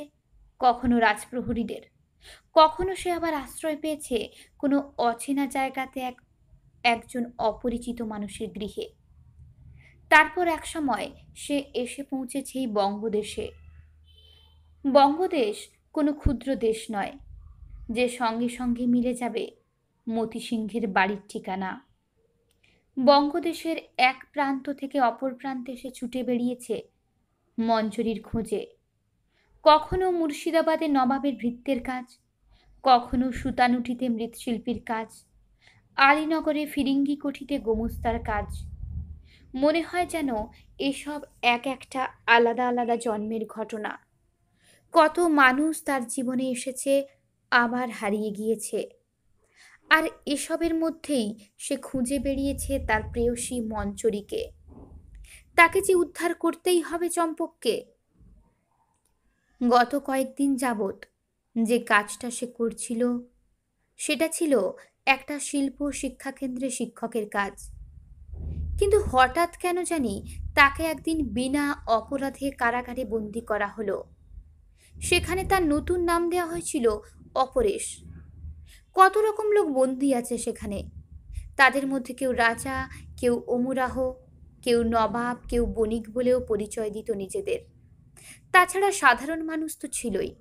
কখনো রাজপ্রহরীদের কখনো সে আবার আশ্রয় পেয়েছে কোনো অচেনা জায়গাতে এক একজন অপরিচিত মানুষের গৃহে তারপর এক সময় সে এসে পৌঁছেছে এই বঙ্গদেশে বঙ্গদেশ কোনো ক্ষুদ্র দেশ নয় যে সঙ্গে সঙ্গে মিলে যাবে মতি সিংহের বাড়ির ঠিকানা বঙ্গদেশের এক প্রান্ত থেকে অপর প্রান্তে সে ছুটে বেরিয়েছে মঞ্জুরির খোঁজে কখনো মুর্শিদাবাদে নবাবের ভৃত্যের কাজ কখনো সুতানুটিতে মৃৎশিল্পীর কাজ আলীনগরে ফিরিঙ্গি কঠিতে গোমস্তার কাজ মনে হয় যেন এসব এক একটা আলাদা আলাদা জন্মের ঘটনা কত মানুষ তার জীবনে এসেছে আবার হারিয়ে গিয়েছে আর এসবের মধ্যেই সে খুঁজে বেরিয়েছে তার প্রেয়সী মঞ্চরীকে তাকে যে উদ্ধার করতেই হবে চম্পককে গত কয়েকদিন যাবত যে কাজটা সে করছিল সেটা ছিল একটা শিল্প শিক্ষাকেন্দ্রে শিক্ষকের কাজ কিন্তু হঠাৎ কেন জানি তাকে একদিন বিনা অপরাধে কারাগারে বন্দি করা হলো সেখানে তার নতুন নাম দেওয়া হয়েছিল অপরেশ কত রকম লোক বন্দি আছে সেখানে তাদের মধ্যে কেউ রাজা কেউ অমুরাহ কেউ নবাব কেউ বণিক বলেও পরিচয় দিত নিজেদের তাছাড়া সাধারণ মানুষ তো ছিলই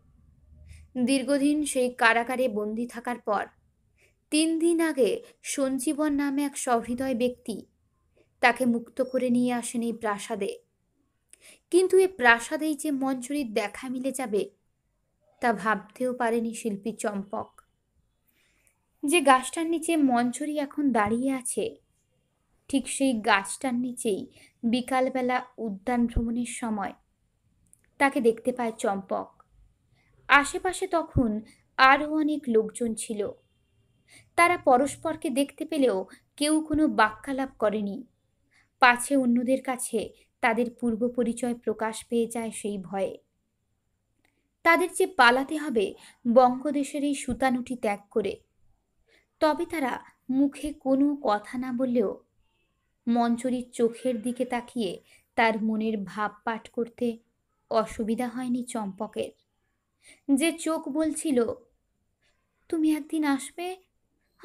দীর্ঘদিন সেই কারাগারে বন্দি থাকার পর তিন দিন আগে সঞ্জীবন নামে এক সহৃদয় ব্যক্তি তাকে মুক্ত করে নিয়ে আসেন এই প্রাসাদে কিন্তু এ প্রাসাদেই যে মঞ্জুরির দেখা মিলে যাবে তা ভাবতেও পারেনি শিল্পী চম্পক যে গাছটার নিচে মঞ্জুরি এখন দাঁড়িয়ে আছে ঠিক সেই গাছটার নিচেই বিকালবেলা উদ্যান ভ্রমণের সময় তাকে দেখতে পায় চম্পক আশেপাশে তখন আরও অনেক লোকজন ছিল তারা পরস্পরকে দেখতে পেলেও কেউ কোনো বাক্যালাপ করেনি পাছে অন্যদের কাছে তাদের পূর্ব পরিচয় প্রকাশ পেয়ে যায় সেই ভয়ে তাদের যে পালাতে হবে বঙ্গদেশের এই সুতানুটি ত্যাগ করে তবে তারা মুখে কোনো কথা না বললেও মঞ্জুরির চোখের দিকে তাকিয়ে তার মনের ভাব পাঠ করতে অসুবিধা হয়নি চম্পকের যে চোখ বলছিল তুমি একদিন আসবে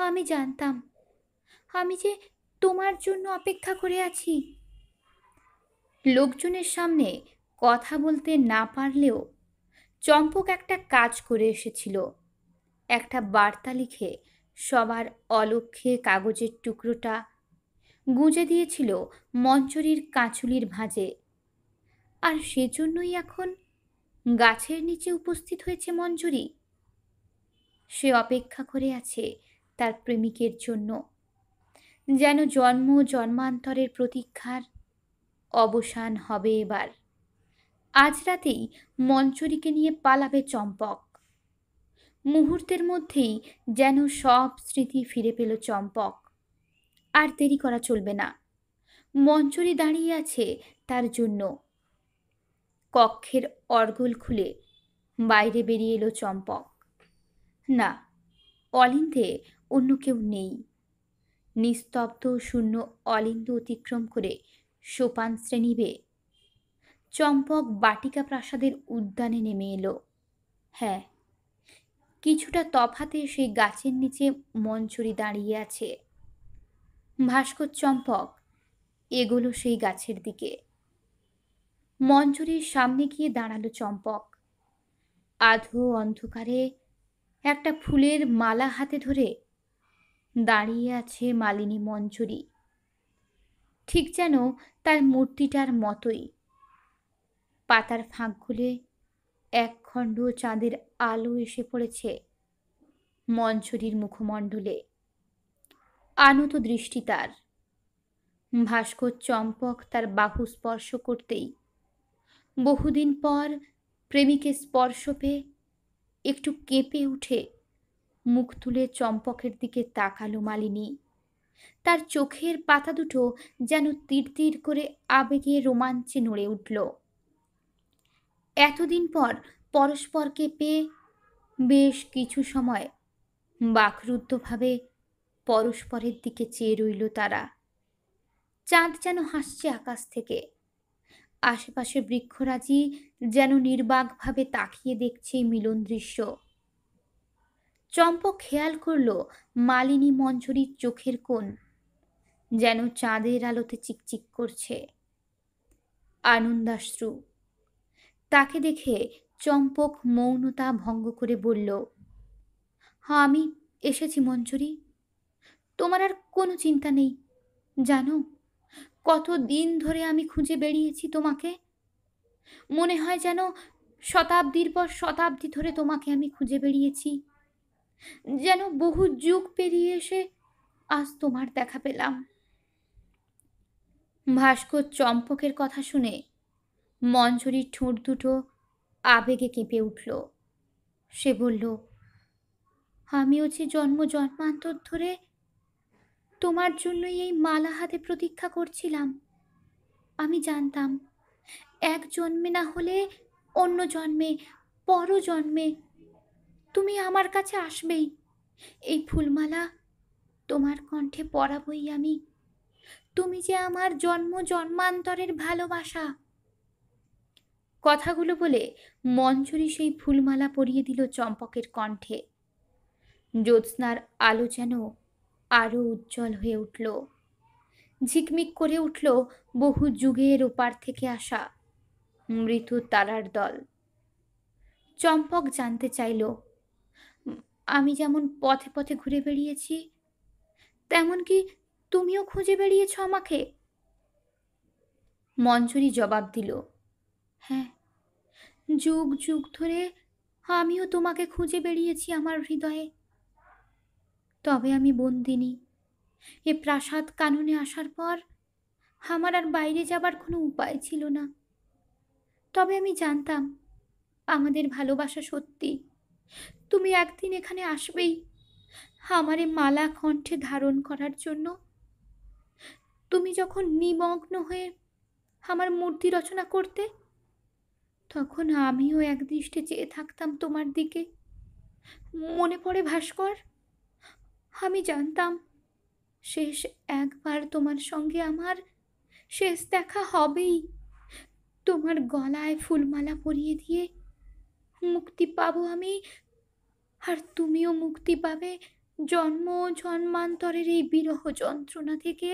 আমি জানতাম আমি যে তোমার জন্য অপেক্ষা করে আছি লোকজনের সামনে কথা বলতে না পারলেও চম্পক একটা কাজ করে এসেছিল একটা বার্তা লিখে সবার অলক্ষ্যে কাগজের টুকরোটা গুঁজে দিয়েছিল মঞ্চরির কাঁচুলির ভাঁজে আর সেজন্যই এখন গাছের নিচে উপস্থিত হয়েছে মঞ্জুরি সে অপেক্ষা করে আছে তার প্রেমিকের জন্য যেন জন্ম জন্মান্তরের প্রতীক্ষার অবসান হবে এবার আজ রাতেই মঞ্চুরিকে নিয়ে পালাবে চম্পক মুহূর্তের মধ্যেই যেন সব স্মৃতি ফিরে পেল চম্পক আর দেরি করা চলবে না মঞ্চরি দাঁড়িয়ে আছে তার জন্য কক্ষের অর্গল খুলে বাইরে বেরিয়ে এলো চম্পক না অলিন্দে অন্য কেউ নেই নিস্তব্ধ শূন্য অলিন্দ অতিক্রম করে সোপান শ্রেণী বে চম্পক বাটিকা প্রাসাদের উদ্যানে নেমে এলো হ্যাঁ কিছুটা তফাতে সেই গাছের নিচে মঞ্চুরি দাঁড়িয়ে আছে ভাস্কর চম্পক এগুলো সেই গাছের দিকে মঞ্জুরির সামনে গিয়ে দাঁড়ালো চম্পক আধো অন্ধকারে একটা ফুলের মালা হাতে ধরে দাঁড়িয়ে আছে মালিনী মঞ্জুরি ঠিক যেন তার মূর্তিটার মতোই পাতার ফাঁক খুলে এক খণ্ড চাঁদের আলো এসে পড়েছে মঞ্জুরির মুখমণ্ডলে আনত দৃষ্টি তার ভাস্কর চম্পক তার বাহু স্পর্শ করতেই বহুদিন পর প্রেমিকের স্পর্শ পেয়ে একটু কেঁপে উঠে মুখ তুলে চম্পকের দিকে তাকালো মালিনী তার চোখের পাতা দুটো যেন তীর তীর করে আবেগে রোমাঞ্চে নড়ে উঠল এতদিন পর পরস্পরকে পেয়ে বেশ কিছু সময় বাকরুদ্ধভাবে পরস্পরের দিকে চেয়ে রইল তারা চাঁদ যেন হাসছে আকাশ থেকে আশেপাশে বৃক্ষরাজি যেন নির্বাকভাবে তাকিয়ে দেখছে মিলন দৃশ্য চম্পক খেয়াল করল মালিনী মঞ্জুরির চোখের কোণ যেন চাঁদের আলোতে চিকচিক করছে আনন্দাশ্রু তাকে দেখে চম্পক মৌনতা ভঙ্গ করে বলল হ্যাঁ আমি এসেছি মঞ্জুরি তোমার আর কোনো চিন্তা নেই জানো কত দিন ধরে আমি খুঁজে বেরিয়েছি তোমাকে মনে হয় যেন শতাব্দীর পর শতাব্দী ধরে তোমাকে আমি খুঁজে বেরিয়েছি যেন বহু যুগ পেরিয়ে এসে আজ তোমার দেখা পেলাম ভাস্কর চম্পকের কথা শুনে মঞ্জুরির ঠোঁট দুটো আবেগে কেঁপে উঠল সে বলল আমিও যে জন্ম জন্মান্তর ধরে তোমার জন্যই এই মালা হাতে প্রতীক্ষা করছিলাম আমি জানতাম এক জন্মে না হলে অন্য জন্মে পর জন্মে তুমি আমার কাছে আসবেই এই ফুলমালা তোমার কণ্ঠে পড়াবই আমি তুমি যে আমার জন্ম জন্মান্তরের ভালোবাসা কথাগুলো বলে মঞ্জুরি সেই ফুলমালা পরিয়ে দিল চম্পকের কণ্ঠে জ্যোৎস্নার আলো যেন আরও উজ্জ্বল হয়ে উঠল ঝিকমিক করে উঠল বহু যুগের ওপার থেকে আসা মৃত তারার দল চম্পক জানতে চাইল আমি যেমন পথে পথে ঘুরে বেড়িয়েছি তেমন কি তুমিও খুঁজে বেড়িয়েছ আমাকে মঞ্জুরি জবাব দিল হ্যাঁ যুগ যুগ ধরে আমিও তোমাকে খুঁজে বেড়িয়েছি আমার হৃদয়ে তবে আমি বন্দিনী এ প্রাসাদ কাননে আসার পর আমার আর বাইরে যাবার কোনো উপায় ছিল না তবে আমি জানতাম আমাদের ভালোবাসা সত্যি তুমি একদিন এখানে আসবেই আমার মালা কণ্ঠে ধারণ করার জন্য তুমি যখন নিমগ্ন হয়ে আমার মূর্তি রচনা করতে তখন আমিও এক দৃষ্টে চেয়ে থাকতাম তোমার দিকে মনে পড়ে ভাস্কর আমি জানতাম শেষ একবার তোমার সঙ্গে আমার শেষ দেখা হবেই তোমার গলায় ফুলমালা পরিয়ে দিয়ে মুক্তি পাবো আমি আর তুমিও মুক্তি পাবে জন্ম জন্মান্তরের এই বিরহ যন্ত্রণা থেকে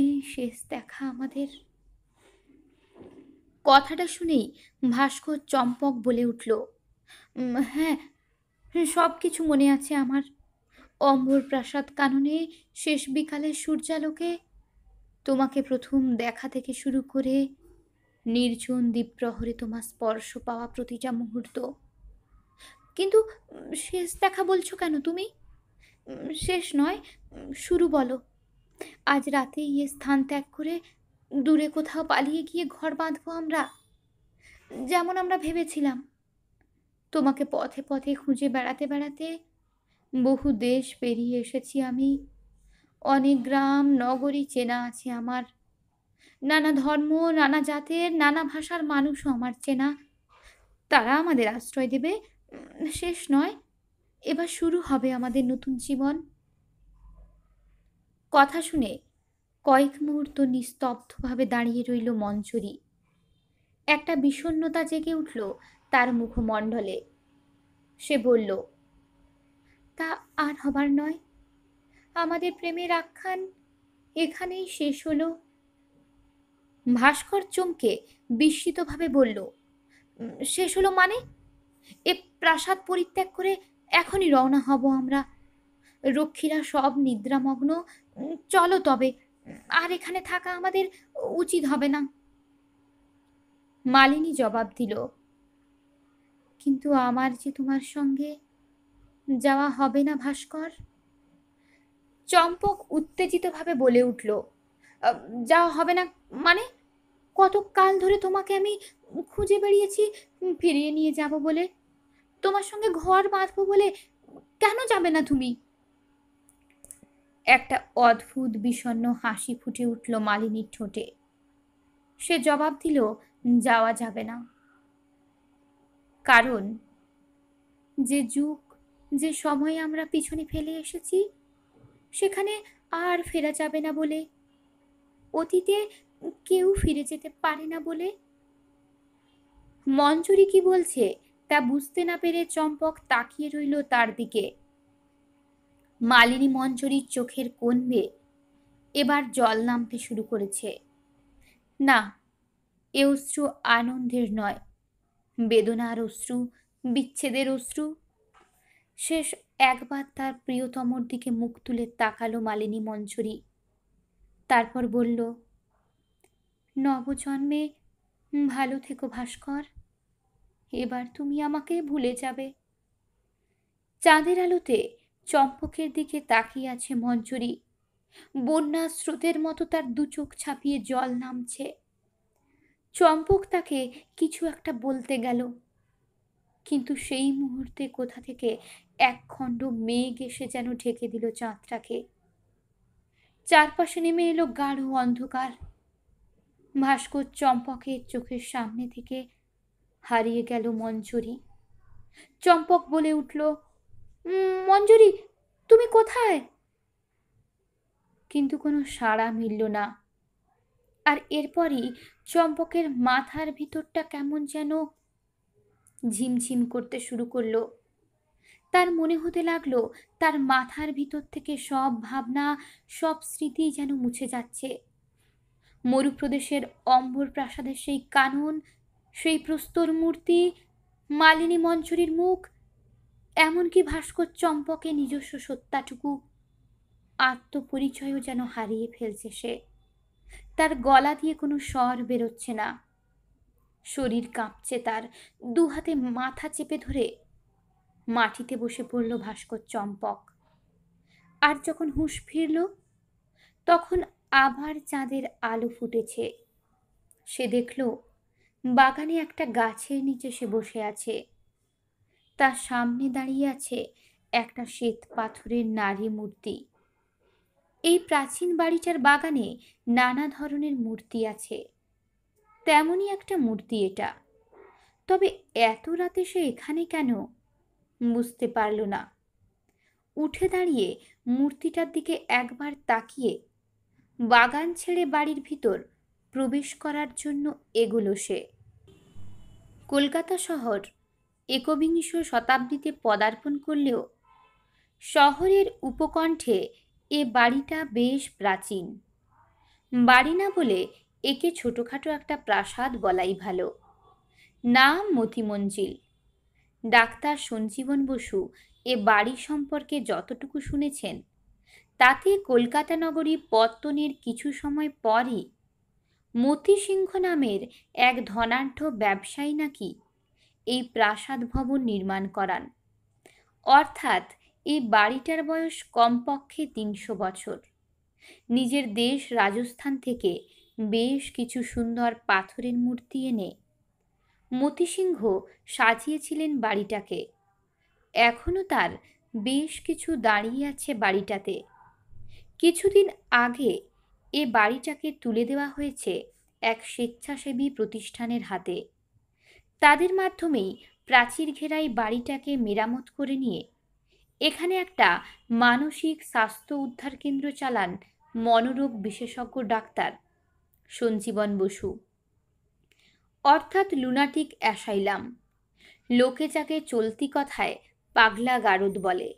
এই শেষ দেখা আমাদের কথাটা শুনেই ভাস্কর চম্পক বলে উঠল হ্যাঁ সব কিছু মনে আছে আমার অম্বর প্রাসাদ কাননে শেষ বিকালে সূর্যালোকে তোমাকে প্রথম দেখা থেকে শুরু করে নির্জন দ্বীপপ্রহরে তোমার স্পর্শ পাওয়া প্রতিটা মুহূর্ত কিন্তু শেষ দেখা বলছো কেন তুমি শেষ নয় শুরু বলো আজ রাতে ইয়ে স্থান ত্যাগ করে দূরে কোথাও পালিয়ে গিয়ে ঘর বাঁধবো আমরা যেমন আমরা ভেবেছিলাম তোমাকে পথে পথে খুঁজে বেড়াতে বেড়াতে বহু দেশ পেরিয়ে এসেছি আমি অনেক গ্রাম নগরী চেনা আছে আমার নানা ধর্ম নানা জাতের নানা ভাষার মানুষও আমার চেনা তারা আমাদের আশ্রয় দেবে শেষ নয় এবার শুরু হবে আমাদের নতুন জীবন কথা শুনে কয়েক মুহূর্ত নিস্তব্ধভাবে দাঁড়িয়ে রইল মঞ্চরি একটা বিষণ্নতা জেগে উঠল তার মুখমণ্ডলে সে বলল তা আর হবার নয় আমাদের প্রেমের আখ্যান এখানেই শেষ হলো ভাস্কর চমকে বিস্মিতভাবে বলল শেষ হলো মানে এ প্রাসাদ পরিত্যাগ করে এখনই রওনা হব আমরা রক্ষীরা সব নিদ্রামগ্ন চলো তবে আর এখানে থাকা আমাদের উচিত হবে না মালিনী জবাব দিল কিন্তু আমার যে তোমার সঙ্গে যাওয়া হবে না ভাস্কর চম্পক উত্তেজিতভাবে বলে উঠল যাওয়া হবে না মানে কতকাল ধরে তোমাকে আমি খুঁজে বেরিয়েছি ফিরিয়ে নিয়ে যাব বলে তোমার সঙ্গে ঘর বাঁধবো বলে কেন যাবে না তুমি একটা অদ্ভুত বিষণ্ন হাসি ফুটে উঠল মালিনীর ঠোঁটে সে জবাব দিল যাওয়া যাবে না কারণ যে যুগ যে সময় আমরা পিছনে ফেলে এসেছি সেখানে আর ফেরা যাবে না বলে অতীতে কেউ ফিরে যেতে পারে না বলে মঞ্জুরি কি বলছে তা বুঝতে না পেরে চম্পক তাকিয়ে রইল তার দিকে মালিনী মঞ্জুরির চোখের কোনবে এবার জল নামতে শুরু করেছে না এ অশ্রু আনন্দের নয় বেদনার অশ্রু বিচ্ছেদের অশ্রু শেষ একবার তার প্রিয়তমর দিকে মুখ তুলে তাকালো মালিনী মঞ্জুরি তারপর বলল নবজন্মে ভালো থেকো ভাস্কর এবার তুমি আমাকে ভুলে যাবে চাঁদের আলোতে চম্পকের দিকে তাকিয়ে আছে মঞ্জুরি বন্যা স্রোতের মতো তার দু চোখ ছাপিয়ে জল নামছে চম্পক তাকে কিছু একটা বলতে গেল কিন্তু সেই মুহূর্তে কোথা থেকে একখণ্ড মেঘ এসে যেন ঢেকে দিল চাঁদটাকে চারপাশে নেমে এলো গাঢ় অন্ধকার ভাস্কর চম্পকের চোখের সামনে থেকে হারিয়ে গেল মঞ্জুরি চম্পক বলে উঠল মঞ্জুরি তুমি কোথায় কিন্তু কোনো সাড়া মিলল না আর এরপরই চম্পকের মাথার ভিতরটা কেমন যেন ঝিমঝিম করতে শুরু করলো তার মনে হতে লাগলো তার মাথার ভিতর থেকে সব ভাবনা সব স্মৃতি যেন মুছে যাচ্ছে মরুপ্রদেশের অম্বর প্রাসাদের সেই কানন সেই প্রস্তর মূর্তি মালিনী মঞ্চরীর মুখ এমনকি ভাস্কর চম্পকে নিজস্ব সত্তাটুকু আত্মপরিচয়ও যেন হারিয়ে ফেলছে সে তার গলা দিয়ে কোনো স্বর বেরোচ্ছে না শরীর কাঁপছে তার দু হাতে মাথা চেপে ধরে মাটিতে বসে পড়ল ভাস্কর চম্পক আর যখন হুঁশ ফিরল তখন আবার চাঁদের আলো ফুটেছে সে দেখল বাগানে একটা গাছের নিচে সে বসে আছে তার সামনে দাঁড়িয়ে আছে একটা শ্বেত পাথরের নারী মূর্তি এই প্রাচীন বাড়িটার বাগানে নানা ধরনের মূর্তি আছে তেমনই একটা মূর্তি এটা তবে এত রাতে সে এখানে কেন বুঝতে পারল না উঠে দাঁড়িয়ে মূর্তিটার দিকে একবার তাকিয়ে বাগান ছেড়ে বাড়ির ভিতর প্রবেশ করার জন্য এগুলো সে কলকাতা শহর একবিংশ শতাব্দীতে পদার্পণ করলেও শহরের উপকণ্ঠে এ বাড়িটা বেশ প্রাচীন বাড়ি না বলে একে ছোটোখাটো একটা প্রাসাদ বলাই ভালো নাম মতিমঞ্জিল ডাক্তার সঞ্জীবন বসু এ বাড়ি সম্পর্কে যতটুকু শুনেছেন তাতে কলকাতা নগরী পত্তনের কিছু সময় পরই মতি সিংহ নামের এক ধনাঢ্য ব্যবসায়ী নাকি এই প্রাসাদ ভবন নির্মাণ করান অর্থাৎ এই বাড়িটার বয়স কমপক্ষে তিনশো বছর নিজের দেশ রাজস্থান থেকে বেশ কিছু সুন্দর পাথরের মূর্তি এনে মতিসিংহ সাজিয়েছিলেন বাড়িটাকে এখনও তার বেশ কিছু দাঁড়িয়ে আছে বাড়িটাতে কিছুদিন আগে এ বাড়িটাকে তুলে দেওয়া হয়েছে এক স্বেচ্ছাসেবী প্রতিষ্ঠানের হাতে তাদের মাধ্যমেই প্রাচীর ঘেরাই বাড়িটাকে মেরামত করে নিয়ে এখানে একটা মানসিক স্বাস্থ্য উদ্ধার কেন্দ্র চালান মনোরোগ বিশেষজ্ঞ ডাক্তার সঞ্জীবন বসু অর্থাৎ লুনাটিক অ্যাসাইলাম লোকে যাকে চলতি কথায় পাগলা গারদ বলে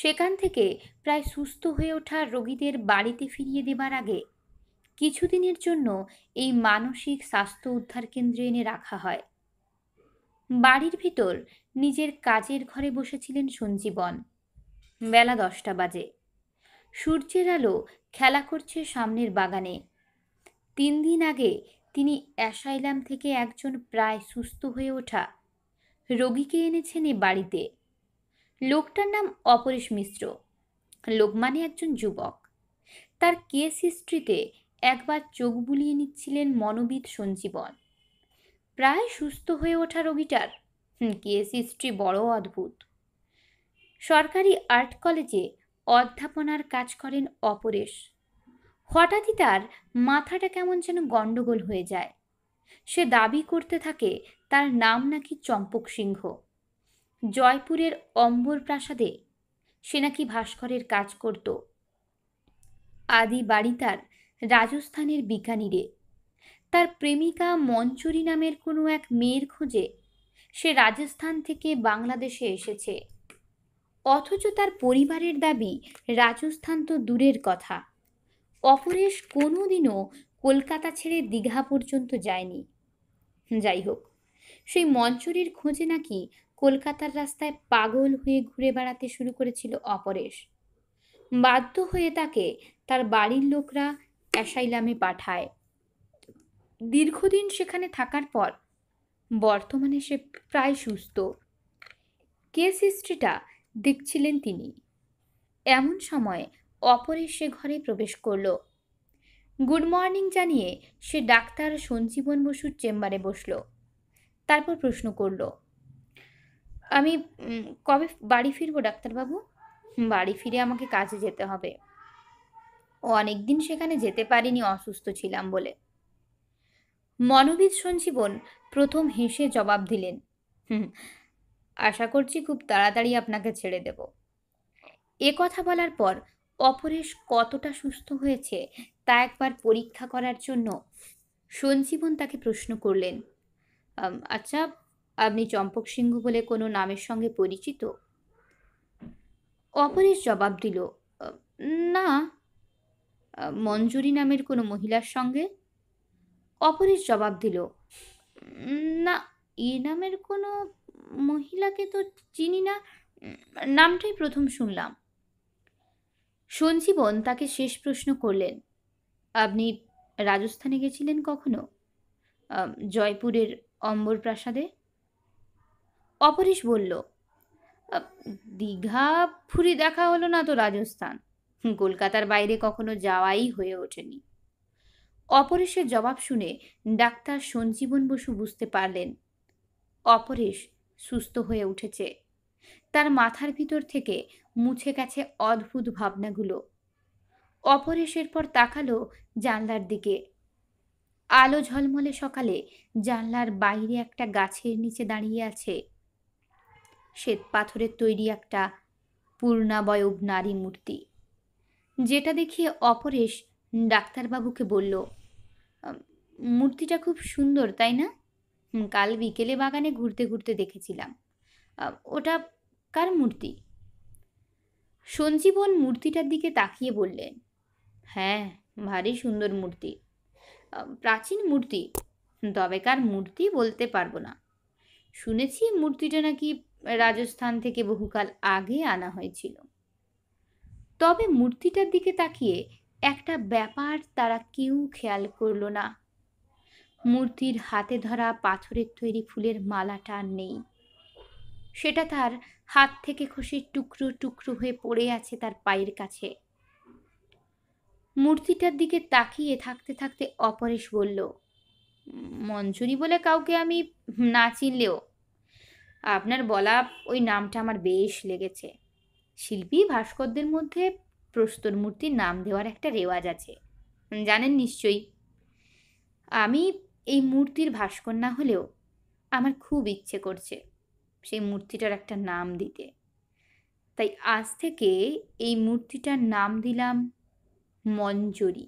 সেখান থেকে প্রায় সুস্থ হয়ে ওঠা রোগীদের বাড়িতে ফিরিয়ে দেবার আগে কিছুদিনের জন্য এই মানসিক স্বাস্থ্য উদ্ধার কেন্দ্রে এনে রাখা হয় বাড়ির ভিতর নিজের কাজের ঘরে বসেছিলেন সঞ্জীবন বেলা দশটা বাজে সূর্যের আলো খেলা করছে সামনের বাগানে তিন দিন আগে তিনি অ্যাসাইলাম থেকে একজন প্রায় সুস্থ হয়ে ওঠা রোগীকে এনেছেন এ বাড়িতে লোকটার নাম অপরেশ মিশ্র লোক মানে একজন যুবক তার কেস হিস্ট্রিতে একবার চোখ বুলিয়ে নিচ্ছিলেন মনোবিদ সঞ্জীবন প্রায় সুস্থ হয়ে ওঠা রোগীটার কেস হিস্ট্রি বড় অদ্ভুত সরকারি আর্ট কলেজে অধ্যাপনার কাজ করেন অপরেশ হঠাৎই তার মাথাটা কেমন যেন গণ্ডগোল হয়ে যায় সে দাবি করতে থাকে তার নাম নাকি চম্পক সিংহ জয়পুরের অম্বর প্রাসাদে সে নাকি ভাস্করের কাজ করত আদি বাড়ি তার রাজস্থানের বিকানিরে তার প্রেমিকা মঞ্চুরি নামের কোনো এক মেয়ের খোঁজে সে রাজস্থান থেকে বাংলাদেশে এসেছে অথচ তার পরিবারের দাবি রাজস্থান তো দূরের কথা অপরেশ কোনোদিনও কলকাতা ছেড়ে দীঘা পর্যন্ত যায়নি যাই হোক সেই মঞ্চুরির খোঁজে নাকি কলকাতার রাস্তায় পাগল হয়ে ঘুরে বেড়াতে শুরু করেছিল অপরেশ বাধ্য হয়ে তাকে তার বাড়ির লোকরা অ্যাসাইলামে পাঠায় দীর্ঘদিন সেখানে থাকার পর বর্তমানে সে প্রায় সুস্থ কেস হিস্ট্রিটা দেখছিলেন তিনি এমন সময় অপরে সে ঘরে প্রবেশ করল গুড মর্নিং জানিয়ে সে ডাক্তার সঞ্জীবন বসুর চেম্বারে বসল তারপর প্রশ্ন করল আমি কবে বাড়ি ফিরব ডাক্তারবাবু বাড়ি ফিরে আমাকে কাজে যেতে হবে অনেক দিন সেখানে যেতে পারিনি অসুস্থ ছিলাম বলে মনোবিদ সঞ্জীবন প্রথম হেসে জবাব দিলেন হুম আশা করছি খুব তাড়াতাড়ি আপনাকে ছেড়ে দেব এ কথা বলার পর অপরেশ কতটা সুস্থ হয়েছে তা একবার পরীক্ষা করার জন্য সঞ্জীবন তাকে প্রশ্ন করলেন আচ্ছা আপনি চম্পক সিংহ বলে কোনো নামের সঙ্গে পরিচিত অপরেশ জবাব দিল না মঞ্জুরি নামের কোনো মহিলার সঙ্গে অপরেশ জবাব দিল না এ নামের কোনো মহিলাকে তো চিনি না নামটাই প্রথম শুনলাম সঞ্জীবন তাকে শেষ প্রশ্ন করলেন আপনি রাজস্থানে গেছিলেন কখনো জয়পুরের অম্বর প্রাসাদে অপরেশ বলল দীঘা ফুরি দেখা হলো না তো রাজস্থান কলকাতার বাইরে কখনো যাওয়াই হয়ে ওঠেনি অপরেশের জবাব শুনে ডাক্তার সঞ্জীবন বসু বুঝতে পারলেন অপরেশ সুস্থ হয়ে উঠেছে তার মাথার ভিতর থেকে মুছে গেছে অদ্ভুত ভাবনাগুলো অপরেশের পর তাকালো জানলার দিকে আলো ঝলমলে সকালে জানলার বাইরে একটা গাছের নিচে দাঁড়িয়ে আছে শ্বেত পাথরের তৈরি একটা পূর্ণাবয়ব নারী মূর্তি যেটা দেখিয়ে অপরেশ ডাক্তারবাবুকে বলল মূর্তিটা খুব সুন্দর তাই না কাল বিকেলে বাগানে ঘুরতে ঘুরতে দেখেছিলাম ওটা কার মূর্তি সঞ্জীবন মূর্তিটার দিকে তাকিয়ে বললেন হ্যাঁ ভারী সুন্দর মূর্তি প্রাচীন মূর্তি তবে কার মূর্তি বলতে পারবো না শুনেছি মূর্তিটা নাকি রাজস্থান থেকে বহুকাল আগে আনা হয়েছিল তবে মূর্তিটার দিকে তাকিয়ে একটা ব্যাপার তারা কেউ খেয়াল করল না মূর্তির হাতে ধরা পাথরের তৈরি ফুলের মালাটা নেই সেটা তার হাত থেকে খসে টুকরো টুকরো হয়ে পড়ে আছে তার পায়ের কাছে মূর্তিটার দিকে তাকিয়ে থাকতে থাকতে অপরেশ বলল মঞ্জুরি বলে কাউকে আমি না চিনলেও আপনার বলা ওই নামটা আমার বেশ লেগেছে শিল্পী ভাস্করদের মধ্যে প্রস্তর মূর্তির নাম দেওয়ার একটা রেওয়াজ আছে জানেন নিশ্চয়ই আমি এই মূর্তির ভাস্কর না হলেও আমার খুব ইচ্ছে করছে সেই মূর্তিটার একটা নাম দিতে তাই আজ থেকে এই মূর্তিটার নাম দিলাম মঞ্জরি